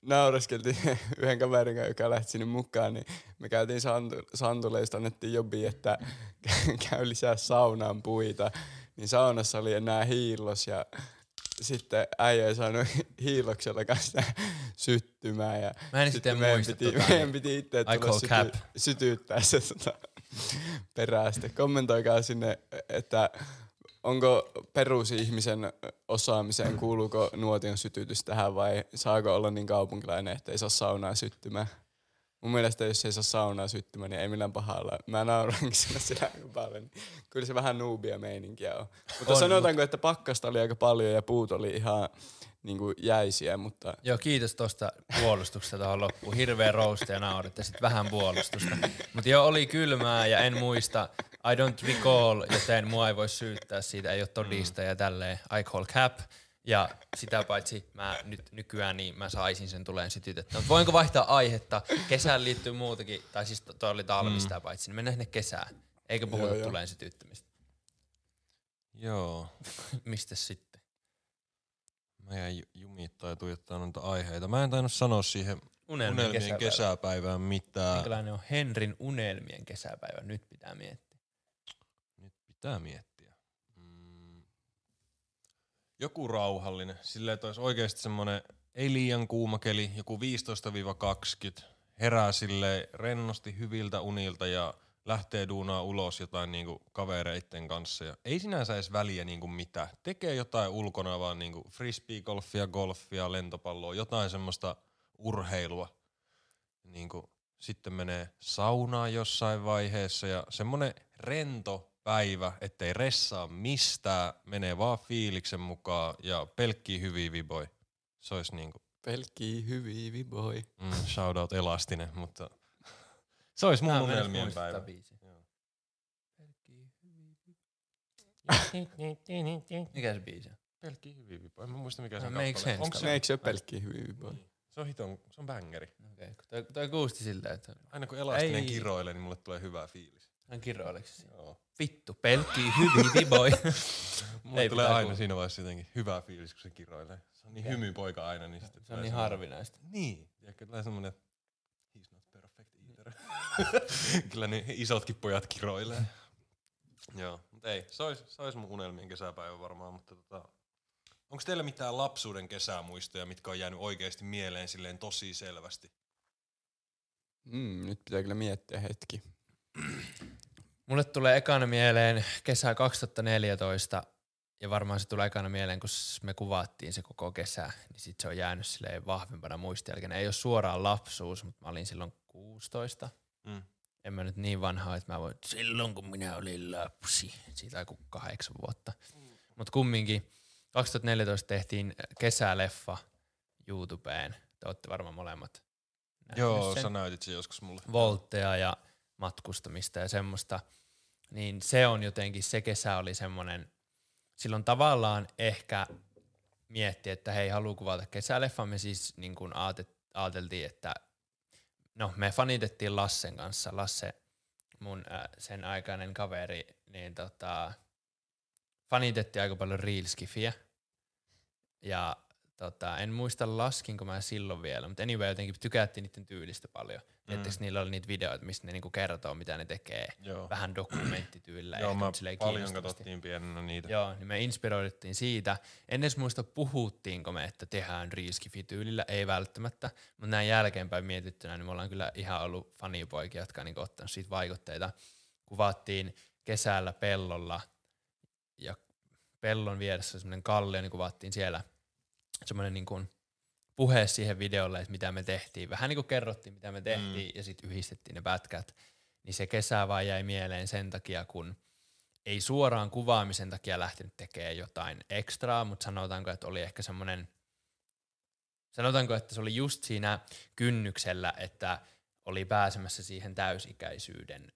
nauraskeltiin yhden kaverin kanssa, joka lähti sinne mukaan, niin me käytiin Santu, Santuleista, annettiin jobi, että käy lisää saunaan puita niin saunassa oli enää hiillos ja sitten äijä ei saanut hiiloksella kanssa syttymään. Ja Mä en sitten meidän muista piti, tota, meidän niin piti itse tulla syty, cap. sytyttää se tota, perästä. Kommentoikaa sinne, että onko perusihmisen osaamiseen, kuuluuko nuotion sytytys tähän vai saako olla niin kaupunkilainen, että ei saa saunaa syttymään? mun mielestä jos ei saa saunaa syttymään, niin ei millään pahalla. Mä nauran sinne sitä aika paljon. Kyllä se vähän nuubia meininkiä on. Mutta on, sanotaanko, mutta... että pakkasta oli aika paljon ja puut oli ihan niin kuin jäisiä, mutta... Joo, kiitos tuosta puolustuksesta tuohon loppuun. Hirveä rousta ja naurit ja sitten vähän puolustusta. Mutta joo, oli kylmää ja en muista. I don't recall, joten mua ei voi syyttää siitä, ei ole todista ja tälleen. I call cap. Ja sitä paitsi mä nyt nykyään niin mä saisin sen tuleen sytytettä. Mutta voinko vaihtaa aihetta? Kesään liittyy muutakin, tai siis toi oli talvi mm. sitä paitsi, niin mennään sinne kesään. Eikä puhuta joo, tuleen sytyttämistä. Joo. Mistä sitten? Mä jäin jumittaa ja tuijottaa noita aiheita. Mä en tainnut sanoa siihen unelmien, unelmien kesäpäivä. kesäpäivään mitään. Minkälainen on Henrin unelmien kesäpäivä? Nyt pitää miettiä. Nyt pitää miettiä joku rauhallinen, silleen, että olisi oikeasti semmoinen ei liian kuuma keli, joku 15-20, herää sille rennosti hyviltä unilta ja lähtee duunaa ulos jotain niinku kavereiden kanssa. Ja ei sinänsä edes väliä niinku mitä. Tekee jotain ulkona vaan niinku frisbee-golfia, golfia, lentopalloa, jotain semmoista urheilua. Niinku, sitten menee saunaan jossain vaiheessa ja semmoinen rento päivä, ettei ressaa mistään, menee vaan fiiliksen mukaan ja pelkkii hyviä viboi. Se olisi niinku... Pelkkii hyviä viboi. Mm, shout out Elastinen, mutta se olisi mun unelmien päivä. mikä se biisi on? Pelkkii hyviä viboi. En muista mikä se no, on kappale. Onko se, Make se pelkkii hyviä viboi? Niin. Se on hiton, se on bangeri. Okei, okay. toi, toi kuusti silleen, että... Aina kun Elastinen Ei. kiroilee, niin mulle tulee hyvä fiilis. Hän kirjoileksi. Joo. Vittu, pelkkii hyvin viboi. Mulla Ei tulee aina kuulua. siinä vaiheessa jotenkin hyvä fiilis, kun se kiroilee. Se on niin hymy poika aina. Niin se, se on niin harvinaista. Niin. Ja tulee semmoinen, he's not perfect either. Kyllä ne isotkin pojat kiroilee. Joo, mutta ei, se olisi, se olisi mun unelmien kesäpäivä varmaan, mutta tota, onko teillä mitään lapsuuden kesämuistoja, mitkä on jäänyt oikeasti mieleen silleen tosi selvästi? Mm, nyt pitää kyllä miettiä hetki. Mulle tulee ekana mieleen kesä 2014 ja varmaan se tulee ekana mieleen, kun me kuvattiin se koko kesä, niin sit se on jäänyt silleen vahvempana muistijälkeenä. Ei ole suoraan lapsuus, mutta mä olin silloin 16. Mm. En mä nyt niin vanha, että mä voin, silloin kun minä olin lapsi, siitä aiku kahdeksan vuotta. Mm. Mutta kumminkin 2014 tehtiin kesäleffa YouTubeen. Te olette varmaan molemmat Joo, sä näytit sen joskus mulle. Voltea ja matkustamista ja semmoista, niin se on jotenkin, se kesä oli semmoinen, silloin tavallaan ehkä mietti, että hei, haluaa kuvata kesäleffa, me siis niin kuin aate, aateltiin, että no me fanitettiin Lassen kanssa, Lasse mun äh, sen aikainen kaveri, niin tota, fanitettiin aika paljon Reelskifiä ja tota, en muista laskinko mä silloin vielä, mutta anyway jotenkin tykättiin niiden tyylistä paljon. Mm. Että niillä oli niitä videoita, missä ne niinku kertoo, mitä ne tekee. Joo. Vähän dokumenttityylillä. Joo, mä paljon katsottiin pienenä niitä. Joo, niin me inspiroiduttiin siitä. En edes muista, puhuttiinko me, että tehdään riskifityylillä, ei välttämättä. Mutta näin jälkeenpäin mietittynä, niin me ollaan kyllä ihan ollut fanipoikia, jotka on niinku ottanut siitä vaikutteita. Kuvattiin kesällä pellolla ja pellon vieressä semmoinen kallio, niin kuvattiin siellä – semmoinen niin kuin puhe siihen videolle, että mitä me tehtiin. Vähän niin kuin kerrottiin, mitä me mm. tehtiin mm. ja sitten yhdistettiin ne pätkät. Niin se kesä vaan jäi mieleen sen takia, kun ei suoraan kuvaamisen takia lähtenyt tekemään jotain ekstraa, mutta sanotaanko, että oli ehkä semmoinen, sanotaanko, että se oli just siinä kynnyksellä, että oli pääsemässä siihen täysikäisyyden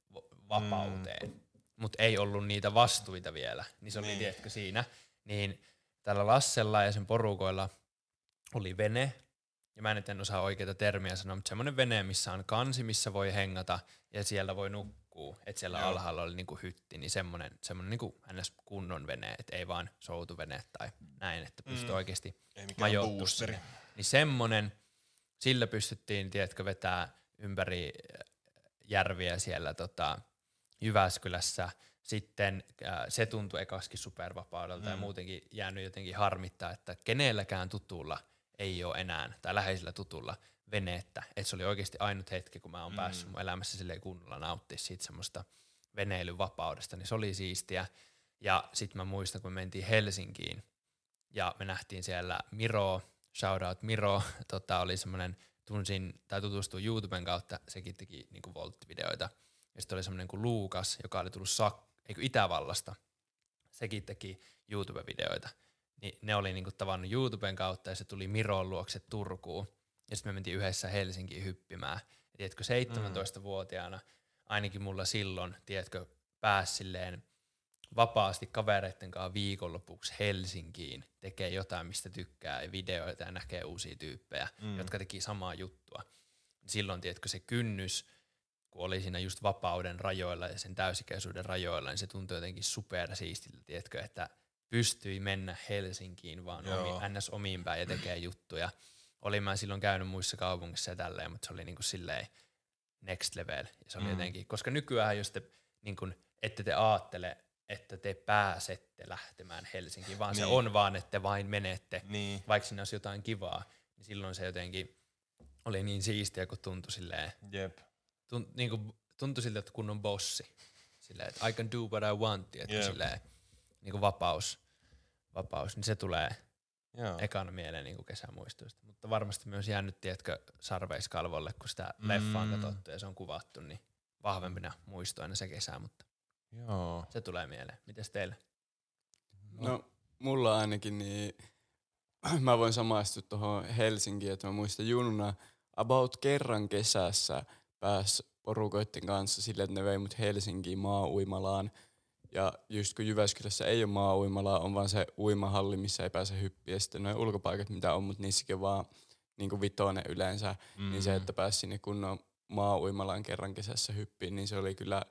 vapauteen, mm. mutta ei ollut niitä vastuita vielä. Niin se oli, niin. tietkö siinä. Niin tällä Lassella ja sen porukoilla oli vene, ja mä nyt en osaa oikeita termiä sanoa, mutta semmoinen vene, missä on kansi, missä voi hengata ja siellä voi nukkua. Että siellä Joo. alhaalla oli niinku hytti, niin semmoinen, semmoinen niinku ns. kunnon vene, että ei vaan soutuvene tai näin, että mm. pystyy mm. oikeasti majoittumaan. Niin semmoinen, sillä pystyttiin, tiedätkö, vetää ympäri järviä siellä tota, Jyväskylässä – sitten äh, se tuntui ekaskin supervapaudelta mm. ja muutenkin jäänyt jotenkin harmittaa, että kenelläkään tutulla ei ole enää tai läheisellä tutulla veneettä. Et se oli oikeasti ainut hetki, kun mä oon mm. päässyt mun elämässä silleen kunnolla nauttia siitä semmoista veneilyvapaudesta, niin se oli siistiä. Ja sitten mä muistan, kun me mentiin Helsinkiin ja me nähtiin siellä Miro, out Miro, tota, oli semmoinen, tunsin tai tutustuin YouTuben kautta, sekin teki niinku Volt-videoita. Ja sitten oli semmoinen kuin Luukas, joka oli tullut sakkoon eikö Itävallasta, sekin teki YouTube-videoita. Niin ne oli niinku tavannut YouTuben kautta ja se tuli Miron luokse Turkuun. Ja sitten me mentiin yhdessä Helsinkiin hyppimään. Ja tiedätkö, 17-vuotiaana, ainakin mulla silloin, tiedätkö, pääsi silleen vapaasti kavereitten kanssa viikonlopuksi Helsinkiin tekee jotain, mistä tykkää, ja videoita ja näkee uusia tyyppejä, mm. jotka teki samaa juttua. Silloin, tiedätkö, se kynnys kun oli siinä just vapauden rajoilla ja sen täysikäisyyden rajoilla, niin se tuntui jotenkin supersiistiltä, tiedätkö, että pystyi mennä Helsinkiin vaan omi, ns. omiin päin ja tekee juttuja. Olin mä silloin käynyt muissa kaupungissa ja tälleen, mutta se oli niin kuin silleen next level. Ja se oli mm. jotenkin, koska nykyään jos te, niin kuin, ette te aattele, että te pääsette lähtemään Helsinkiin, vaan niin. se on vaan, että te vain menette, niin. vaikka siinä olisi jotain kivaa, niin silloin se jotenkin oli niin siistiä, kun tuntui silleen Jep tunt, niin kuin, tuntui siltä, että kun on bossi. Silleen, että I can do what I want, että yeah. silleen, niin kuin vapaus, vapaus, niin se tulee Joo. ekana mieleen niin kuin kesämuistoista. Mutta varmasti myös jäänyt, tiedätkö, sarveiskalvolle, kun sitä mm. leffa on katsottu ja se on kuvattu, niin vahvempina muistoina se kesä, mutta Joo. se tulee mieleen. Mites teille? No, mulla ainakin niin, mä voin samaistua tuohon Helsinkiin, että mä muistan jununa about kerran kesässä – pääsi porukoiden kanssa silleen, että ne vei mut Helsinkiin maa-uimalaan. Ja just kun Jyväskylässä ei ole maa-uimalaa, on vaan se uimahalli, missä ei pääse hyppiä. Sitten noin ulkopaikat, mitä on, mutta niissäkin vaan niin kuin yleensä. Mm. Niin se, mm. että pääsi sinne kunnon maa-uimalaan kerran kesässä hyppiin, niin se oli kyllä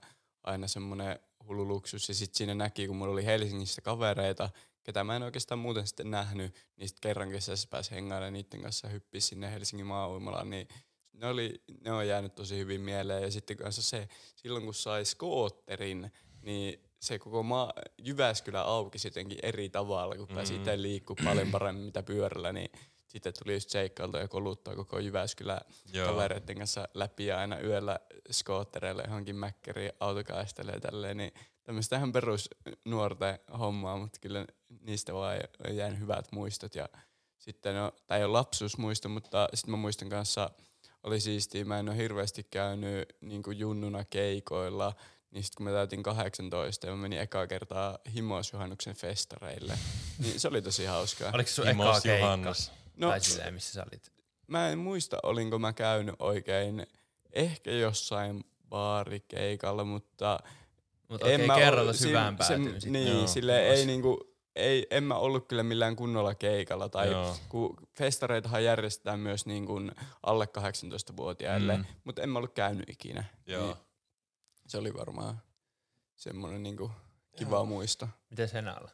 aina semmoinen hullu luksus. Ja sitten siinä näki, kun mulla oli Helsingissä kavereita, ketä mä en oikeastaan muuten sitten nähnyt, niin sitten kerran kesässä pääsi hengailemaan niiden kanssa hyppiä sinne Helsingin maa niin ne, oli, ne on jäänyt tosi hyvin mieleen. Ja sitten kanssa se, silloin kun sai skootterin, niin se koko maa, Jyväskylä auki jotenkin eri tavalla, kun pääsi itse mm. liikkuu paljon paremmin mitä pyörällä, niin sitten tuli just seikkailta ja koluttaa koko Jyväskylä Joo. kavereiden kanssa läpi ja aina yöllä skoottereille johonkin mäkkäriin autokaistalle ja tälleen, niin tämmöistähän perus nuorten hommaa, mutta kyllä niistä vaan jäänyt hyvät muistot ja sitten, no, tämä ei ole lapsuusmuisto, mutta sitten mä muistan kanssa oli siistiä. Mä en ole hirveästi käynyt niin kuin junnuna keikoilla. Niin sitten kun mä täytin 18 ja mä menin ekaa kertaa Himosjuhannuksen festareille, niin se oli tosi hauskaa. Oliko se sun eka keikka? No, tai silleen, missä sä olit? Mä en muista, olinko mä käynyt oikein ehkä jossain baarikeikalla, mutta... Mutta okei, okay, kerralla syvään päätyy. Niin, sille ei niinku, ei, en mä ollut kyllä millään kunnolla keikalla. Tai Joo. kun festareitahan järjestetään myös niin kuin alle 18-vuotiaille, mm. mutta en mä ollut käynyt ikinä. Joo. Niin se oli varmaan semmoinen niin kuin kiva Joo. muisto. Miten sen alla?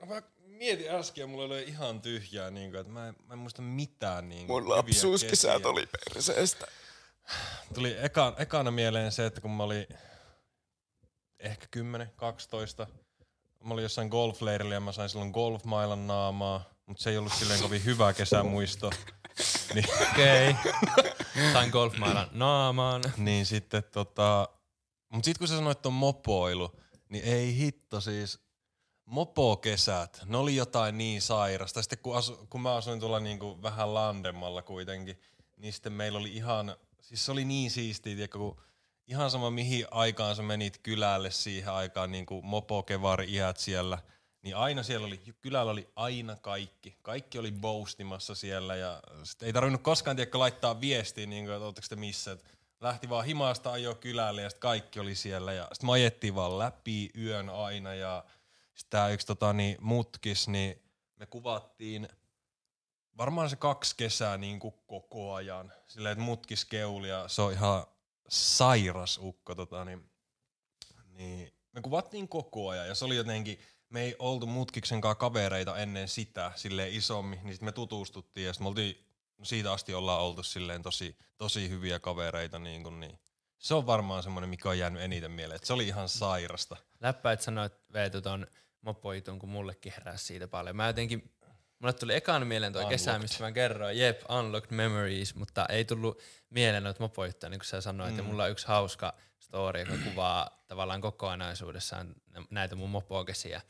No mä mietin äsken ja mulla oli ihan tyhjää, niin kuin, että mä en, mä en muista mitään niin kuin, Mun lapsuuskisät oli perseestä. Tuli eka, ekana mieleen se, että kun mä olin ehkä 10-12, mä olin jossain golfleirillä ja mä sain silloin golfmailan naamaa, mutta se ei ollut silleen kovin hyvä kesämuisto. Niin. Okei. Okay. Sain golfmailan naamaan. Niin sitten tota... Mut sit kun sä sanoit ton mopoilu, niin ei hitto siis mopokesät, ne oli jotain niin sairasta. Sitten kun, asu, kun mä asuin tuolla niinku vähän landemmalla kuitenkin, niin sitten meillä oli ihan, siis se oli niin siistiä, tiedätkö, kun ihan sama mihin aikaan sä menit kylälle siihen aikaan, niin kuin mopokevari iät siellä, niin aina siellä oli, kylällä oli aina kaikki. Kaikki oli boostimassa siellä ja sit ei tarvinnut koskaan tiedä, laittaa viestiä, niin kuin, että ootteko te missä. Et lähti vaan himasta ajo kylälle ja sitten kaikki oli siellä ja sitten majettiin vaan läpi yön aina ja sitten tämä yksi tota, niin, mutkis, niin me kuvattiin varmaan se kaksi kesää niin kuin koko ajan. Silleen, että ja se on ihan sairas ukko, tota, niin, niin me kuvattiin koko ajan ja se oli jotenkin, me ei oltu mutkiksen kanssa kavereita ennen sitä sille isommin, niin sitten me tutustuttiin ja sitten me oltiin, siitä asti ollaan oltu silleen tosi, tosi hyviä kavereita. Niin kuin, niin. Se on varmaan semmoinen, mikä on jäänyt eniten mieleen, että se oli ihan sairasta. Läppäät sanoit, että Veetu ton mopoitun, kun mullekin heräsi siitä paljon. Mä jotenkin Mulle tuli ekan mieleen toi kesä, mistä mä kerroin, jep, Unlocked Memories, mutta ei tullut mieleen noita mopoittaa, niin kuin sä sanoit. Mm. Ja mulla on yksi hauska story, joka kuvaa tavallaan kokonaisuudessaan näitä mun mopokesiä.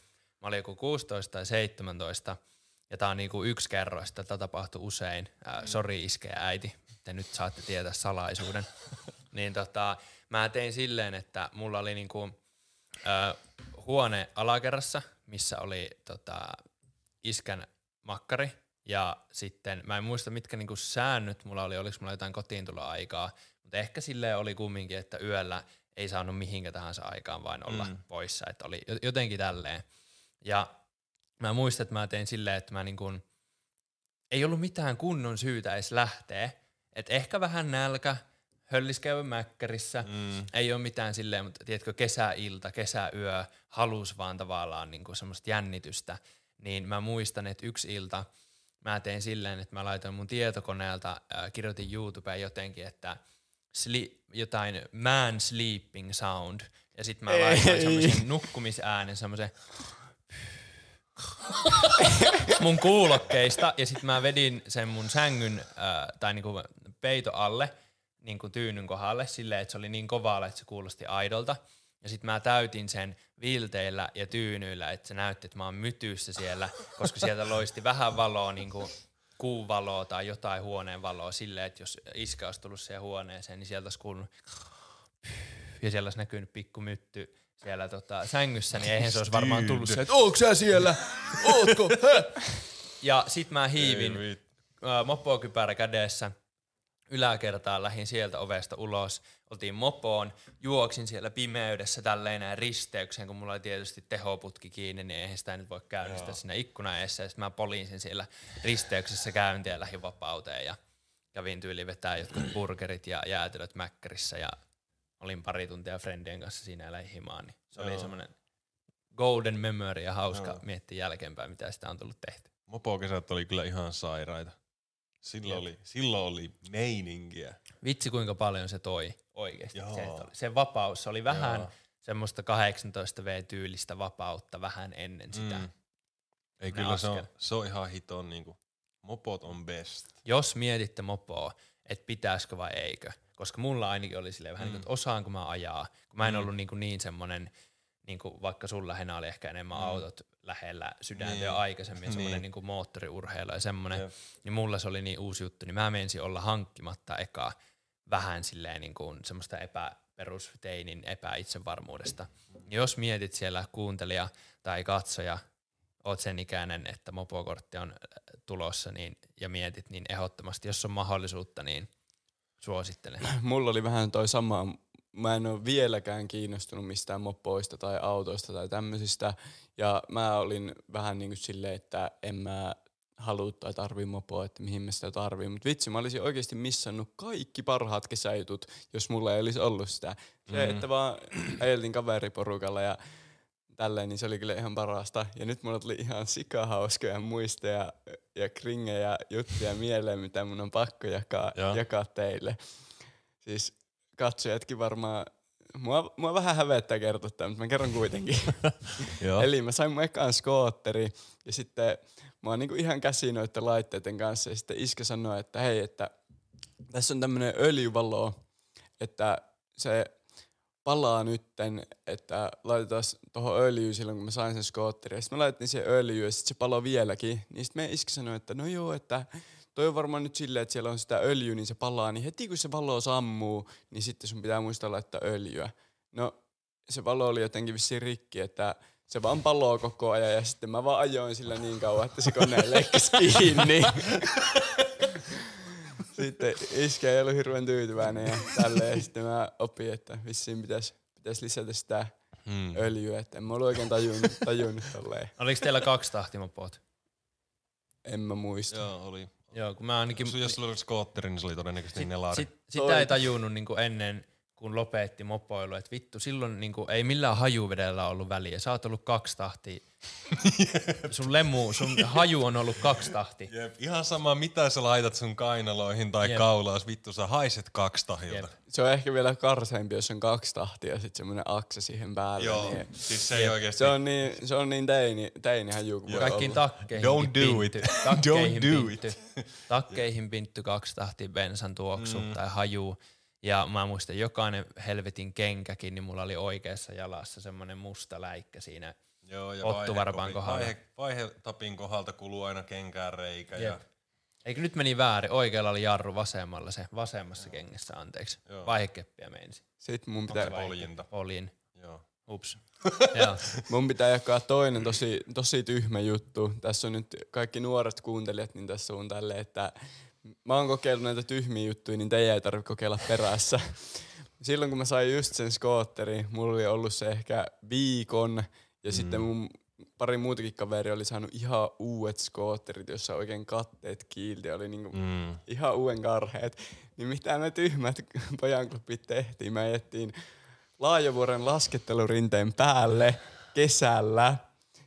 Mä olin joku 16 tai 17, ja tää on niinku yksi kerroista, tätä tapahtui usein. Äh, Sori iskeä äiti, te nyt saatte tietää salaisuuden. niin tota, mä tein silleen, että mulla oli niinku, äh, huone alakerrassa, missä oli tota, iskän makkari. Ja sitten mä en muista mitkä niinku säännöt mulla oli, oliko mulla jotain kotiin tulla aikaa, mutta ehkä sille oli kumminkin, että yöllä ei saanut mihinkä tahansa aikaan vain olla mm. poissa, että oli jotenkin tälleen. Ja mä muistan, että mä tein silleen, että mä niinku, ei ollut mitään kunnon syytä edes lähteä, että ehkä vähän nälkä, höllis käy mäkkärissä, mm. ei ole mitään silleen, mutta tiedätkö, kesäilta, kesäyö, halus vaan tavallaan niinku semmoista jännitystä niin mä muistan, että yksi ilta mä tein silleen, että mä laitoin mun tietokoneelta, äh, kirjoitin YouTubeen jotenkin, että sli- jotain man sleeping sound, ja sitten mä ei, laitoin semmoisen nukkumisäänen, semmoisen mun kuulokkeista, ja sitten mä vedin sen mun sängyn äh, tai niinku peito alle, niinku tyynyn kohdalle silleen, että se oli niin kovaa, että se kuulosti aidolta. Ja sitten mä täytin sen vilteillä ja tyynyillä, että se näytti, että mä oon mytyssä siellä, koska sieltä loisti vähän valoa, niin kuin kuun valoa tai jotain huoneen valoa silleen, että jos iskä olisi tullut siihen huoneeseen, niin sieltä olisi kuulunut ja siellä olisi näkynyt pikku mytty siellä tota, sängyssä, niin eihän se olisi varmaan tullut se, että ootko sä siellä? Ootko? ja sit mä hiivin mopokypärä kädessä yläkertaan, lähin sieltä ovesta ulos, Oltiin mopoon, juoksin siellä pimeydessä tälleen näin risteykseen, kun mulla oli tietysti tehoputki kiinni, niin eihän sitä nyt voi käynnistää Joo. siinä eessä, Ja mä poliisin siellä risteyksessä käyntiä ja lähin vapauteen ja kävin tyyli vetää jotkut burgerit ja jäätelöt mäkkärissä ja olin pari tuntia friendien kanssa siinä lähimaan, niin se Joo. oli semmoinen golden memory ja hauska Joo. miettiä jälkeenpäin, mitä sitä on tullut tehty. Mopokesät oli kyllä ihan sairaita. Silloin oli, silloin oli meiningiä. Vitsi kuinka paljon se toi oikeasti. Joo. Se, se vapaus oli vähän Joo. semmoista 18V-tyylistä vapautta vähän ennen mm. sitä. Mm. Ei ne kyllä se on, se on ihan hiton niinku, mopot on best. Jos mietitte mopoa, että pitäisikö vai eikö, koska mulla ainakin oli silleen vähän mm. niin että osaanko mä ajaa, kun mä en mm. ollut niinku niin, niin semmoinen, niin kuin vaikka sun lähinnä oli ehkä enemmän mm. autot lähellä sydäntä niin. jo aikaisemmin, semmoinen niin. niin moottoriurheilu ja semmoinen, Jep. niin mulla se oli niin uusi juttu, niin mä menisin olla hankkimatta ekaa, vähän silleen niin kuin semmoista epäperusteinin epäitsevarmuudesta. epäitsevarmuudesta. Jos mietit siellä kuuntelija tai katsoja, oot sen ikäinen, että mopokortti on äh, tulossa niin, ja mietit, niin ehdottomasti, jos on mahdollisuutta, niin suosittelen. Mulla oli vähän toi sama, mä en ole vieläkään kiinnostunut mistään moppoista tai autoista tai tämmöisistä. Ja mä olin vähän niin kuin silleen, että en mä halua tai tarvii mopoa, että mihin me sitä tarvii. Mutta vitsi, mä olisin oikeasti missannut kaikki parhaat kesäjutut, jos mulla ei olisi ollut sitä. Se, mm-hmm. että vaan ajeltiin kaveriporukalla ja tälleen, niin se oli kyllä ihan parasta. Ja nyt mulla tuli ihan sikahauskoja muisteja ja kringejä juttuja mieleen, mitä mun on pakko jakaa, jakaa teille. Siis katsojatkin varmaan mua, mua vähän hävettää kertoa tämä, mutta mä kerron kuitenkin. Eli mä sain mun ekaan skootteri ja sitten mä oon niinku ihan käsin laitteiden kanssa ja sitten iskä sanoi, että hei, että tässä on tämmönen öljyvalo, että se palaa nytten, että laitetaan tuohon öljyä silloin, kun mä sain sen skootterin. Sitten mä laitin sen öljyä ja sitten se palo vieläkin. Niin sitten me iskä sanoi, että no joo, että toi on varmaan nyt silleen, että siellä on sitä öljyä, niin se palaa, niin heti kun se valo sammuu, niin sitten sun pitää muistaa laittaa öljyä. No se valo oli jotenkin vissiin rikki, että se vaan paloo koko ajan ja sitten mä vaan ajoin sillä niin kauan, että se kone leikkasi kiinni. sitten iskä ei ollut hirveän tyytyväinen ja tälleen. Sitten mä opin, että vissiin pitäisi pitäis lisätä sitä hmm. öljyä, että en mä ollut oikein tajunnut, tajunnut tolleen. Oliko teillä kaksi tahtimapot? En mä muista. Joo, oli. Joo, kun mä ainakin... Jos sulla oli skootteri, niin se oli todennäköisesti sit, niin nelar. Sit, sitä Toi. ei tajunnut niin ennen, kun lopetti mopoilu, että vittu, silloin niin kuin, ei millään hajuvedellä ollut väliä. Sä oot ollut kaksi tahtia. sun lemu, sun haju on ollut kaksi tahtia. Jep. Ihan sama, mitä sä laitat sun kainaloihin tai Jep. kaulaas, vittu sä haiset kaksi tahilta. Jep. Se on ehkä vielä karseempi, jos on kaksi tahtia ja sitten semmoinen akse siihen päälle. Joo, niin. siis se ei oikeasti... Se on niin, se on niin teini, teini haju kuin Kaikkiin takkeihin Don't do pinty. it. Takkeihin Don't do pinty. it. Takkeihin pintty kaksi tahtia bensan tuoksu mm. tai haju. Ja mä muistan, jokainen helvetin kenkäkin, niin mulla oli oikeassa jalassa semmoinen musta läikkä siinä Joo, ja ottuvarpaan kohdalla. Vaihe, vaihetapin kohdalta kuluu aina kenkään reikä. Ja... Eikö nyt meni väärin? Oikealla oli jarru vasemmalla se, vasemmassa Joo. kengessä, anteeksi. Joo. Vaihekeppiä meinsi. Sitten mun pitää... Poljinta. Poljin. Joo. Ups. mun pitää jakaa toinen tosi, tosi tyhmä juttu. Tässä on nyt kaikki nuoret kuuntelijat, niin tässä on tälle, että mä oon kokeillut näitä tyhmiä juttuja, niin teidän ei tarvitse kokeilla perässä. Silloin kun mä sain just sen skootterin, mulla oli ollut se ehkä viikon, ja mm. sitten mun pari muutakin kaveri oli saanut ihan uudet skootterit, jossa oikein katteet kiilti, oli niinku mm. ihan uuden karheet. Niin mitä me tyhmät pojanklubit tehtiin? Me ajettiin Laajavuoren laskettelurinteen päälle kesällä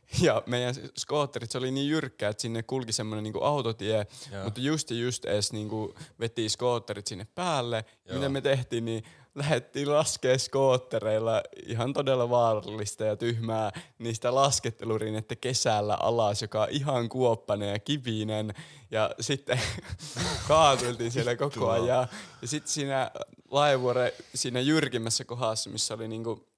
Ja meidän skootterit, se oli niin jyrkkä, että sinne kulki semmoinen niinku autotie, Joo. mutta justi just edes niinku veti skootterit sinne päälle. Joo. Mitä me tehtiin, niin lähdettiin laskea skoottereilla ihan todella vaarallista ja tyhmää niistä laskettelurin, että kesällä alas, joka on ihan kuoppainen ja kivinen. Ja sitten kaatultiin siellä koko ajan. Ja sitten siinä laivuore, siinä jyrkimmässä kohdassa, missä oli niinku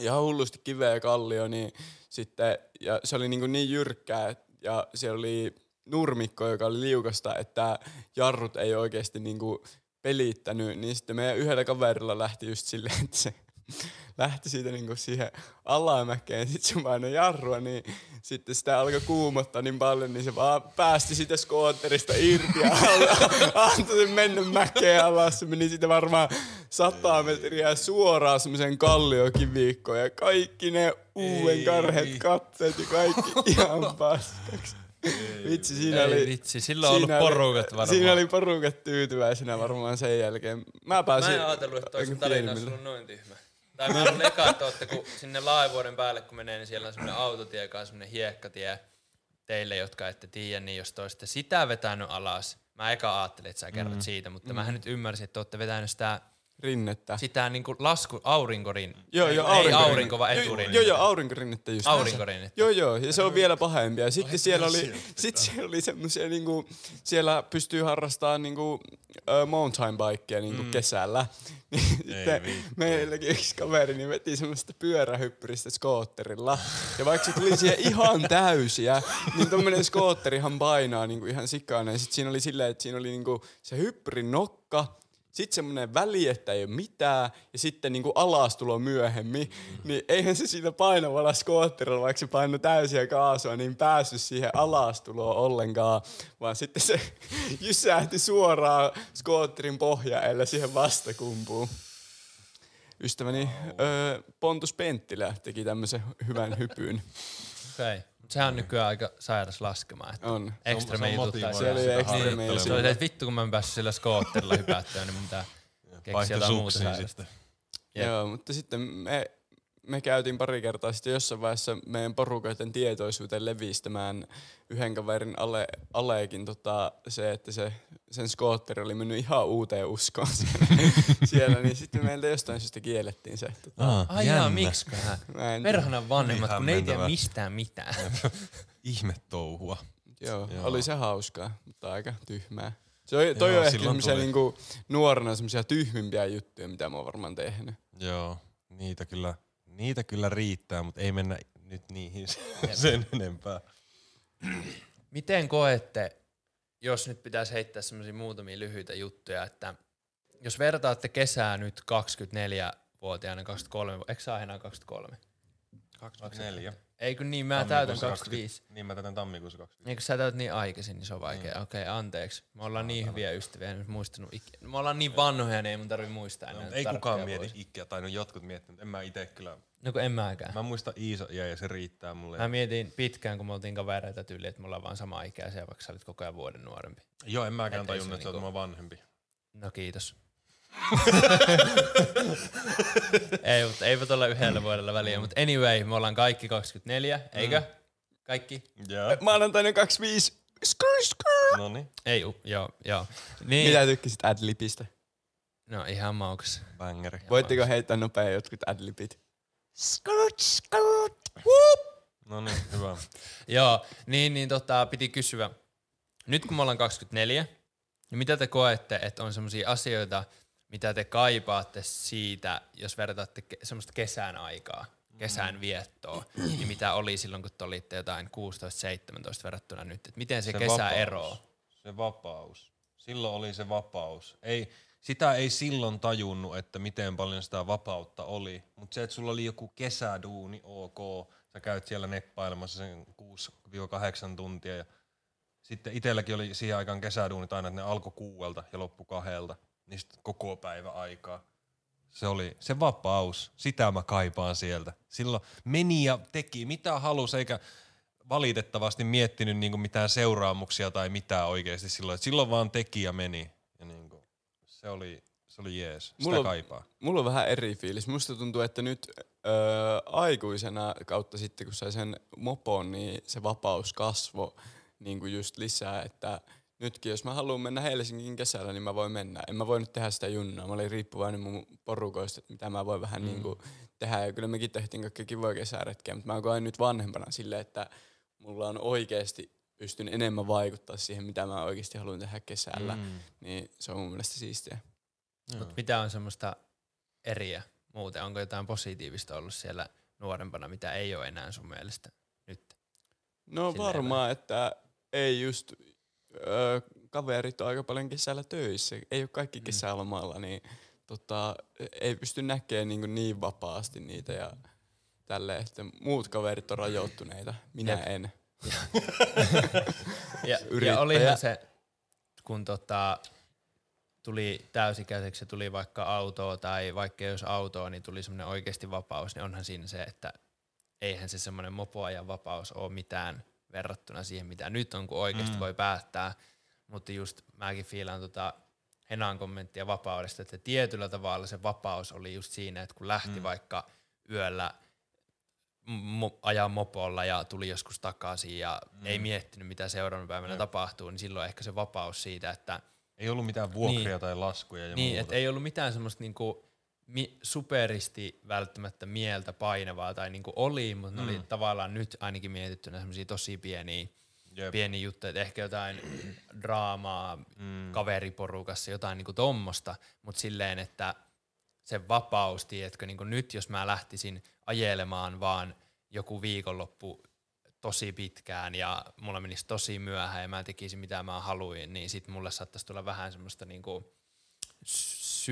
ihan hullusti kiveä ja kallio, niin sitten, ja se oli niin, kuin niin jyrkkää, ja se oli nurmikko, joka oli liukasta, että jarrut ei oikeasti niin kuin pelittänyt, niin sitten meidän yhdellä kaverilla lähti just silleen, että se lähti siitä niinku siihen alamäkeen, sit se painoi jarrua, niin sitten sitä alkoi kuumottaa niin paljon, niin se vaan päästi siitä skootterista irti ja antoi sen mennä mäkeen alas. Se meni siitä varmaan sata metriä suoraan semmoisen kalliokiviikkoon ja kaikki ne uuden karhet katseet ja kaikki ihan paskaksi. Ei, vitsi, siinä ei, oli... Vitsi, silloin on ollut porukat oli, varmaan. Siinä oli porukat tyytyväisenä varmaan sen jälkeen. Mä pääsin... Mä en ajatellut, että olisi tarina ollut noin tyhmä. Tai mä ollut eka, että ootte, kun sinne laivuoden päälle kun menee, niin siellä on semmoinen autotie, joka on semmoinen hiekkatie teille, jotka ette tiedä, niin jos te sitä vetänyt alas, mä eka ajattelin, että sä kerrot mm. siitä, mutta mm. mä nyt ymmärsin, että olette vetänyt sitä rinnettä. Sitä niin kuin lasku, aurinkorin. Joo, joo, aurinko, ei aurinko, vaan eturinnettä. Joo, joo, aurinkorinnettä just. Aurinkorinnettä. Joo, joo, ja se on vielä pahempi. Ja no sitten siellä oli, sit siellä oli semmoisia, niin kuin, siellä pystyy harrastamaan niin kuin, uh, mountain bikeja niin kuin mm. kesällä. Niin sitten meilläkin yksi kaveri niin veti semmoista pyörähyppyristä skootterilla. Ja vaikka se tuli siihen ihan täysiä, niin tommonen skootterihan painaa niin kuin ihan sikana. Ja sitten siinä oli silleen, että siinä oli niin kuin, se hyppyrin nokka, sitten semmoinen väli, että ei ole mitään, ja sitten niinku alastulo myöhemmin, mm. niin eihän se siitä painavalla skootterilla, vaikka se paino täysiä kaasua, niin päässyt siihen alastuloon ollenkaan, vaan sitten se jysähti suoraan skootterin pohjaelle siihen vastakumpuun. Ystäväni ö, Pontus Penttilä teki tämmöisen hyvän hypyn. Okei. Okay sehän on nykyään aika sairas laskemaan. Että on. Ekstra se on, Se on Se oli ekstra me Se oli se, että vittu kun mä en päässyt sillä skootterilla hypättöön, niin mun pitää keksiä jotain muuta sairasta. Joo, mutta sitten me me käytiin pari kertaa sitten jossain vaiheessa meidän porukoiden tietoisuuteen levistämään yhden kaverin ale, Aleekin tota, se, että se, sen skootteri oli mennyt ihan uuteen uskoon siellä, siellä niin sitten meiltä jostain syystä kiellettiin se. Tota. Aa, ah, Aijaa, miksiköhän? Perhana vanhemmat, kun ne ei tiedä mistään mitään. Ihme touhua. Joo, Joo, oli se hauskaa, mutta aika tyhmää. Se oli, toi Joo, on ehkä semmoisia niinku, nuorena semmoisia tyhmimpiä juttuja, mitä mä oon varmaan tehnyt. Joo, niitä kyllä – Niitä kyllä riittää, mutta ei mennä nyt niihin sen enempää. Miten koette, jos nyt pitäisi heittää semmoisia muutamia lyhyitä juttuja, että jos vertaatte kesää nyt 24-vuotiaana, 23, eikö saa enää 23? 24. 24. Ei kun niin, mä täytän 25. Niin mä täytän tammikuussa 25. Niin kun sä täytät niin aikaisin, niin se on vaikea. Mm. Okei, okay, anteeksi. Me ollaan no, niin tämän. hyviä ystäviä, en muistanut ikinä. Me ollaan niin vanhoja, niin ei mun tarvi muistaa no, Ei kukaan mieti vuosi. tai no jotkut miettii, mutta en mä itse kyllä. No kun en mäkään. Mä muistan Iisa ja, ja se riittää mulle. Mä mietin pitkään, kun me oltiin kavereita tyyliä, että me ollaan vaan sama ikäisiä, vaikka sä olit koko ajan vuoden nuorempi. Joo, en mäkään tajunnut, että sä oot niinku- vanhempi. No kiitos ei, mutta eivät ole yhdellä vuodella väliä. Mutta anyway, me ollaan kaikki 24, eikö? Mm. Kaikki? Joo. Maanantaina 25. Skrr, No niin. Ei, joo, joo. Niin. Mitä tykkäsit adlibistä? No ihan mauks. Bangeri. Voitteko heittää nopea jotkut adlibit? Skirt, skirt, whoop. No niin, hyvä. joo, niin, niin tota, piti kysyä. Nyt kun me ollaan 24, niin mitä te koette, että on sellaisia asioita, mitä te kaipaatte siitä, jos vertaatte ke- semmoista kesän aikaa, kesän mm. viettoa, niin mitä oli silloin, kun te olitte jotain 16-17 verrattuna nyt? että miten se, se kesä vapaus. eroaa? Se vapaus. Silloin oli se vapaus. Ei, sitä ei silloin tajunnut, että miten paljon sitä vapautta oli. Mutta se, että sulla oli joku kesäduuni, ok, sä käyt siellä neppailemassa sen 6-8 tuntia ja sitten itselläkin oli siihen aikaan kesäduunit aina, että ne alkoi kuuelta ja loppu kahdelta niistä koko päivä aikaa. Se oli se vapaus, sitä mä kaipaan sieltä. Silloin meni ja teki mitä halusi, eikä valitettavasti miettinyt niinku mitään seuraamuksia tai mitään oikeasti silloin. silloin vaan teki ja meni. Ja niinku, se oli, se oli jees, sitä mulla, kaipaa. Mulla on vähän eri fiilis. Musta tuntuu, että nyt öö, aikuisena kautta sitten, kun sai sen mopon, niin se vapaus kasvo niin just lisää, että – nytkin, jos mä haluan mennä Helsingin kesällä, niin mä voin mennä. En mä nyt tehdä sitä junnaa. Mä olin riippuvainen mun porukoista, että mitä mä voin vähän mm. niin kuin tehdä. Ja kyllä mekin tehtiin kaikki kivoja kesäretkiä, mutta mä koen nyt vanhempana silleen, että mulla on oikeasti pystyn enemmän vaikuttaa siihen, mitä mä oikeasti haluan tehdä kesällä. Mm. Niin se on mun mielestä siistiä. Mutta mitä on semmoista eriä muuten? Onko jotain positiivista ollut siellä nuorempana, mitä ei ole enää sun mielestä nyt? No varmaan, että ei just öö, kaverit on aika paljon kesällä töissä. Ei ole kaikki mm. kesälomalla, niin tota, e-, ei pysty näkemään niin, niin vapaasti niitä. Ja tälle, että muut kaverit on rajoittuneita, minä ja. en. ja, ja, ja olihan se, kun tota, tuli täysikäiseksi tuli vaikka autoa tai vaikka jos autoa, niin tuli semmoinen oikeasti vapaus, niin onhan siinä se, että eihän se semmoinen mopoajan vapaus ole mitään – verrattuna siihen, mitä nyt on, kun oikeasti mm. voi päättää. Mutta just mäkin fiilan tota Henan kommenttia vapaudesta, että tietyllä tavalla se vapaus oli just siinä, että kun lähti mm. vaikka yöllä mo- ajaa mopolla ja tuli joskus takaisin ja mm. ei miettinyt, mitä seuraavana päivänä mm. tapahtuu, niin silloin ehkä se vapaus siitä, että... Ei ollut mitään vuokria niin, tai laskuja ja Niin, että ei ollut mitään semmoista niinku, mi- superisti välttämättä mieltä painavaa tai niinku oli, mutta mm. ne oli mm. tavallaan nyt ainakin mietittynä semmoisia tosi pieniä, Jep. pieniä juttuja, että ehkä jotain draamaa mm. kaveriporukassa, jotain niinku tommosta, mutta silleen, että se vapaus, tiedätkö, niinku nyt jos mä lähtisin ajelemaan vaan joku viikonloppu tosi pitkään ja mulla menisi tosi myöhään ja mä tekisin mitä mä haluin, niin sit mulle saattaisi tulla vähän semmoista niinku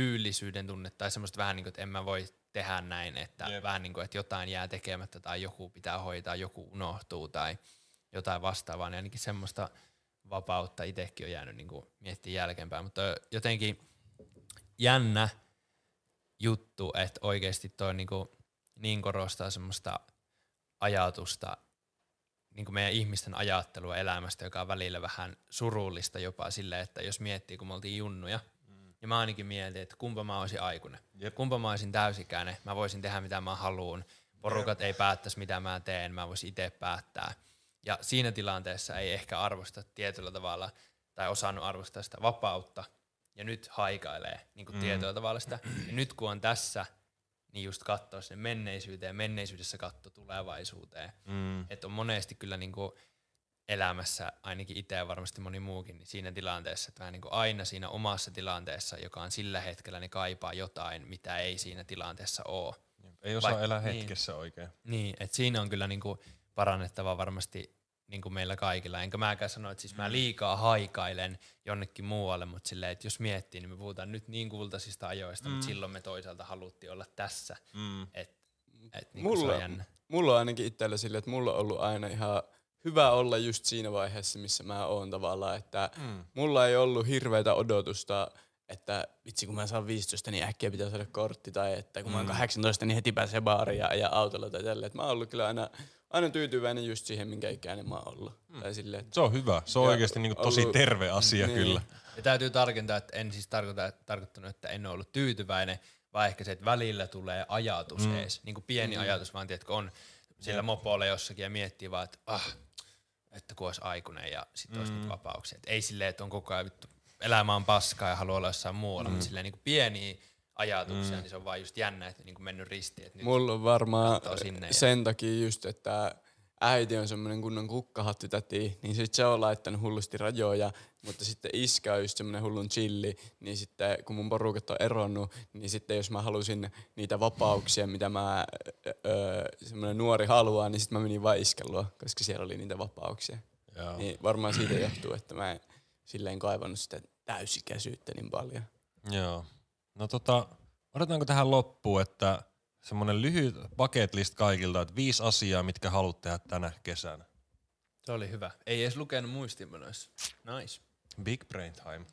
syyllisyyden tunnetta tai semmoista vähän niin kuin, että en mä voi tehdä näin, että Jep. vähän niin kuin, että jotain jää tekemättä tai joku pitää hoitaa, joku unohtuu tai jotain vastaavaa, niin ainakin semmoista vapautta itsekin on jäänyt niin miettiä jälkeenpäin, mutta jotenkin jännä juttu, että oikeasti toi niin, kuin, niin korostaa semmoista ajatusta, niin meidän ihmisten ajattelua elämästä, joka on välillä vähän surullista jopa sille, että jos miettii, kun me oltiin junnuja, ja mä ainakin mietin, että kumpa mä olisin aikuinen. Jep. Kumpa mä olisin täysikäinen. Mä voisin tehdä mitä mä haluan. Porukat Jep. ei päättäisi mitä mä teen. Mä voisin itse päättää. Ja siinä tilanteessa ei ehkä arvosta tietyllä tavalla tai osannut arvostaa sitä vapautta. Ja nyt haikailee niin kuin mm. tietyllä tavalla sitä. Ja nyt kun on tässä, niin just katsoa sinne menneisyyteen. Menneisyydessä katto tulevaisuuteen. Mm. Että on monesti kyllä niin kuin elämässä, ainakin itse ja varmasti moni muukin, niin siinä tilanteessa, että vähän niin kuin aina siinä omassa tilanteessa, joka on sillä hetkellä, niin kaipaa jotain, mitä ei siinä tilanteessa ole. Ei osaa Vaik- elää niin. hetkessä niin, oikein. Niin, että siinä on kyllä niin kuin parannettava varmasti niin kuin meillä kaikilla. Enkä mäkään sano, että siis mä mm. liikaa haikailen jonnekin muualle, mutta silleen, että jos miettii, niin me puhutaan nyt niin kultaisista ajoista, mm. mutta silloin me toisaalta haluttiin olla tässä. Mm. Et, et niin mulla, se on jännä. mulla on ainakin itsellä silleen, että mulla on ollut aina ihan – hyvä olla just siinä vaiheessa, missä mä oon tavallaan, että mm. mulla ei ollut hirveitä odotusta, että vitsi kun mä saan 15, niin äkkiä pitää saada kortti, tai että kun mm. mä oon 18, mm. niin heti pääsee baariin ja ja autolla tai tälleen. Mä oon ollut kyllä aina, aina tyytyväinen just siihen, minkä ikäinen mä oon ollut. Mm. sille, että se on hyvä, se on oikeasti niinku tosi ollut, terve asia niin. kyllä. Ja täytyy tarkentaa, että en siis tarkoita, tarkoittanut, että en ole ollut tyytyväinen, vaan ehkä se, että välillä tulee ajatus mm. ees, niin kuin pieni mm. ajatus, vaan tiedätkö, on siellä mopolla jossakin ja miettii vaan, että ah, että kun olisi aikuinen ja sitten olisi mm. niitä vapauksia. Et ei silleen, että on koko ajan vittu, elämä on paskaa ja haluaa olla jossain muualla, mm. mutta silleen niin pieniä ajatuksia, mm. niin se on vaan just jännä, että niin mennyt ristiin. Että nyt Mulla on varmaan sinne sen ja... takia just, että äiti on semmoinen kunnon kukkahattitäti, täti, niin sit se on laittanut hullusti rajoja, mutta sitten iskä on just semmoinen hullun chilli, niin sitten kun mun porukat on eronnut, niin sitten jos mä halusin niitä vapauksia, mitä mä öö, semmoinen nuori haluaa, niin sitten mä menin vaan iskellua, koska siellä oli niitä vapauksia. Joo. Niin varmaan siitä johtuu, että mä en silleen kaivannut sitä täysikäisyyttä niin paljon. Joo. No tota, odotanko tähän loppuun, että semmoinen lyhyt bucket list kaikilta, että viisi asiaa, mitkä haluat tehdä tänä kesänä. Se oli hyvä. Ei edes lukenut muistinpanoissa. Nice. Big brain time.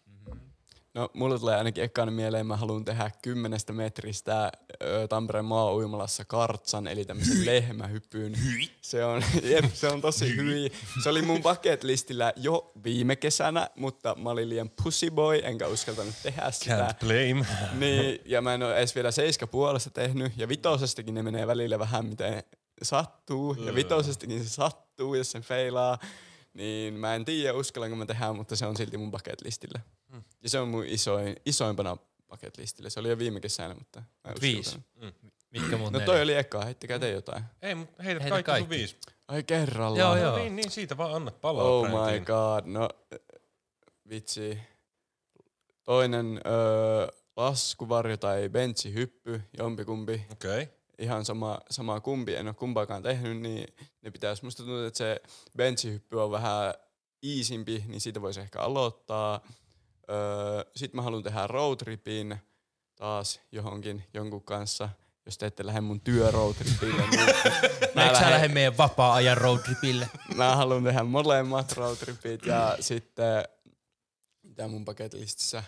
No, mulle tulee ainakin ekkaan mieleen, mä haluan tehdä kymmenestä metristä ö, Tampereen maa uimalassa kartsan, eli tämmöisen hyi. lehmähypyn. Se on, jep, se on tosi hyi. Se oli mun bucket listillä jo viime kesänä, mutta mä olin liian pussyboy, enkä uskaltanut tehdä sitä. Can't blame. Niin, ja mä en ole edes vielä seiska puolesta tehnyt, ja vitosestakin ne menee välillä vähän miten sattuu, ja öö. vitosestakin se sattuu, jos sen feilaa. Niin mä en tiedä uskallanko mä tehdä, mutta se on silti mun bucket listillä. Mm. Ja se on mun isoin, isoimpana bucket listillä. Se oli jo viime kesänä, mutta mä en Viisi. Mm. Mitkä mun No toi neljä? oli eka, heittäkää te jotain. Ei, mutta heitä, heitä kaikki, kaikki. viisi. Ai kerrallaan. Joo, joo. Niin, niin, siitä vaan anna palaa. Oh bräntiin. my god, no vitsi. Toinen öö, laskuvarjo tai hyppy, jompikumpi. Okei. Okay ihan sama, sama kumpi, en ole kumpaakaan tehnyt, niin ne pitäisi, musta tuntua, että se benchihyppy on vähän iisimpi, niin siitä voisi ehkä aloittaa. Öö, Sitten mä haluan tehdä roadtripin taas johonkin jonkun kanssa, jos te ette lähde mun työ roadtripille. Niin mä lähden, sä lähde meidän vapaa-ajan roadtripille? mä haluan tehdä molemmat roadtripit ja sitten mitä mun paketlistissä.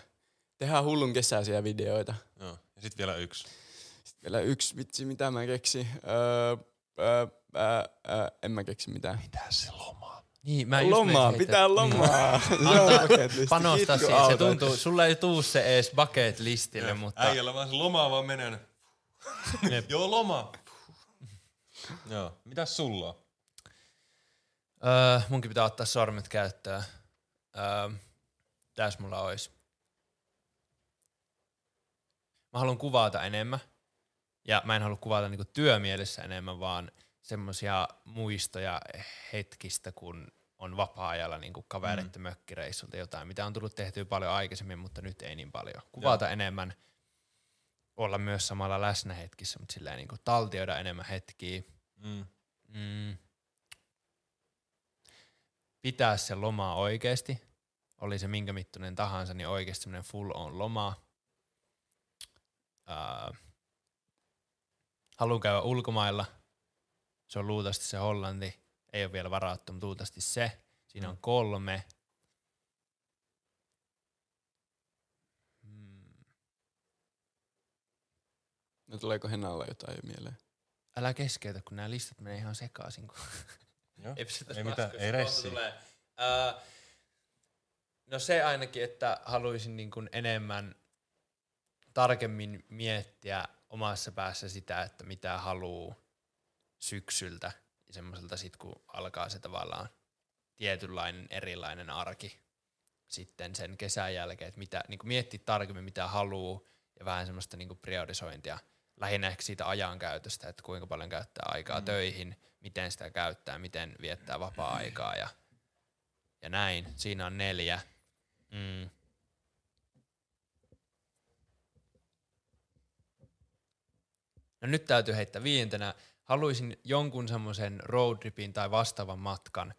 Tehdään hullun kesäisiä videoita. Joo. Ja sitten vielä yksi. Vielä yksi vitsi, mitä mä keksin. Öö, öö, öö, öö, en mä keksi mitään. Mitä se loma? Niin, mä loma, just pitää niin. lomaa. Niin. Anta, panostaa siihen. Se tuntuu, Sulla ei tuu se ees bucket listille, ja, mutta... Äijällä vaan se loma vaan menen. Joo, loma. Joo. Mitäs sulla on? Öö, munkin pitää ottaa sormet käyttöön. Öö, tässä mulla olisi. Mä haluan kuvata enemmän. Ja mä en halua kuvata niinku työmielessä enemmän, vaan semmoisia muistoja hetkistä, kun on vapaa-ajalla niinku kuin kaverit mm. mökkireissulta jotain, mitä on tullut tehtyä paljon aikaisemmin, mutta nyt ei niin paljon. Kuvata Joo. enemmän, olla myös samalla läsnä hetkissä, mutta silleen niinku taltioida enemmän hetkiä. Mm. Mm. Pitää se lomaa oikeasti. Oli se minkä mittuinen tahansa, niin oikeasti semmoinen full on loma. Uh, haluan käydä ulkomailla. Se on luultavasti se Hollanti. Ei ole vielä varattu, mutta luultavasti se. Siinä on kolme. Mm. No tuleeko Hennalle jotain mieleen? Älä keskeytä, kun nämä listat menee ihan sekaisin. Kun Joo. ei ei mitään, ei ressi. Uh, no se ainakin, että haluaisin niin kuin enemmän tarkemmin miettiä omassa päässä sitä, että mitä haluaa syksyltä ja semmoiselta sitten, kun alkaa se tavallaan tietynlainen erilainen arki sitten sen kesän jälkeen, että mitä, niin miettii tarkemmin mitä haluaa ja vähän semmoista niin priorisointia lähinnä ehkä siitä ajankäytöstä, että kuinka paljon käyttää aikaa mm. töihin, miten sitä käyttää, miten viettää vapaa-aikaa ja, ja näin. Siinä on neljä. Mm. no nyt täytyy heittää viientenä, haluaisin jonkun semmoisen roadtripin tai vastaavan matkan,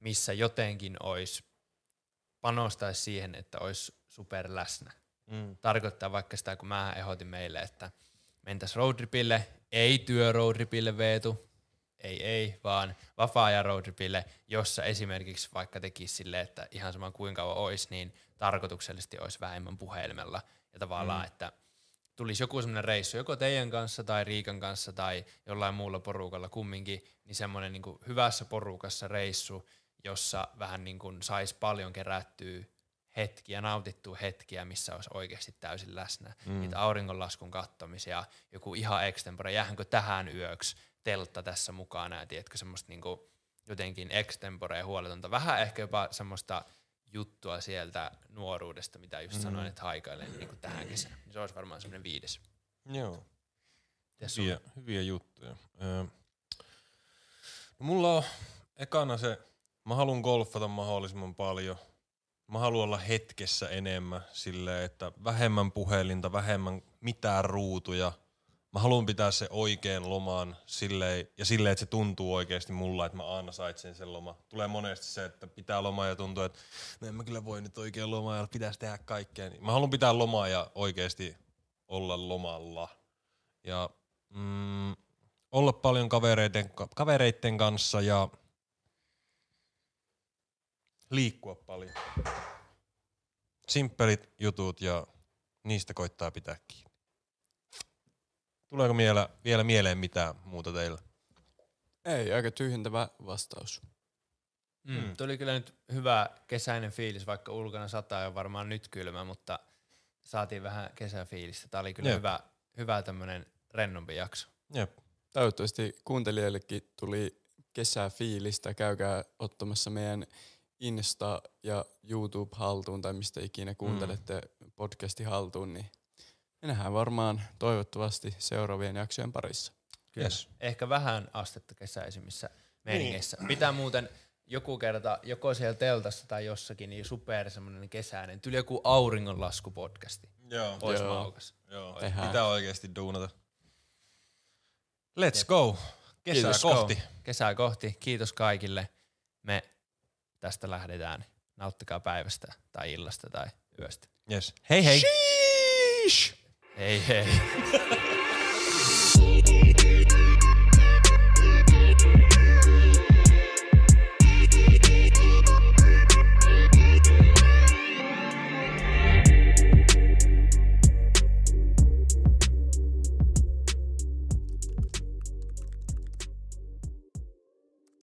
missä jotenkin olisi panostaisi siihen, että olisi super läsnä. Mm. Tarkoittaa vaikka sitä, kun mä ehdotin meille, että mentäs roadtripille, ei työ roadtripille Veetu, ei ei, vaan vapaa-ajan roadtripille, jossa esimerkiksi vaikka tekisi sille, että ihan sama kuinka kauan olisi, niin tarkoituksellisesti olisi vähemmän puhelimella. Ja tavallaan, mm. että – tulisi joku semmoinen reissu, joko teidän kanssa tai Riikan kanssa tai jollain muulla porukalla kumminkin, niin semmoinen niin kuin hyvässä porukassa reissu, jossa vähän niin kuin saisi paljon kerättyä hetkiä, nautittua hetkiä, missä olisi oikeasti täysin läsnä. Mm. Niitä auringonlaskun kattomisia, joku ihan extempore, jäähänkö tähän yöksi teltta tässä mukana, ja tiedätkö, semmoista niin kuin jotenkin extempore huoletonta, vähän ehkä jopa semmoista juttua sieltä nuoruudesta, mitä just mm. sanoin, että haikailen niin kuin tähän kesään. Se olisi varmaan semmoinen viides. Joo. Hyviä, hyviä juttuja. Öö. No mulla on ekana se, mä haluan golfata mahdollisimman paljon. Mä haluan olla hetkessä enemmän silleen, että vähemmän puhelinta, vähemmän mitään ruutuja – mä haluan pitää se oikean loman silleen, ja silleen, että se tuntuu oikeasti mulla, että mä ansaitsen sen loma. Tulee monesti se, että pitää lomaa ja tuntuu, että no en mä kyllä voi nyt oikein lomaa ja pitäisi tehdä kaikkea. Mä haluan pitää lomaa ja oikeasti olla lomalla. Ja mm, olla paljon kavereiden, kavereiden kanssa ja liikkua paljon. Simppelit jutut ja niistä koittaa pitää kiinni. Tuleeko vielä, vielä mieleen mitään muuta teillä? Ei, aika tyhjentävä vastaus. Mm. Mm. Tuli kyllä nyt hyvä kesäinen fiilis, vaikka ulkona sataa ja varmaan nyt kylmä, mutta saatiin vähän kesäfiilistä. Tämä oli kyllä Jep. hyvä, hyvä tämmöinen rennompi jakso. Jep. Toivottavasti kuuntelijoillekin tuli kesäfiilistä. Käykää ottamassa meidän Insta ja YouTube haltuun tai mistä ikinä kuuntelette mm. podcasti haltuun, niin me nähdään varmaan toivottavasti seuraavien jaksojen parissa. Kyllä. Yes. Ehkä vähän astetta kesäisimmissä meningeissä. Niin. Pitää muuten joku kerta, joko siellä teltassa tai jossakin, niin super semmoinen kesäinen, tuli joku auringonlaskupodcasti. Joo. Ois Joo. maukas. Joo. Pitää oikeasti duunata. Let's go! Kesää Kiitos kohti. Go. Kesää kohti. Kiitos kaikille. Me tästä lähdetään. Nauttikaa päivästä tai illasta tai yöstä. Yes. Hei hei! Sheesh! Hey, hey.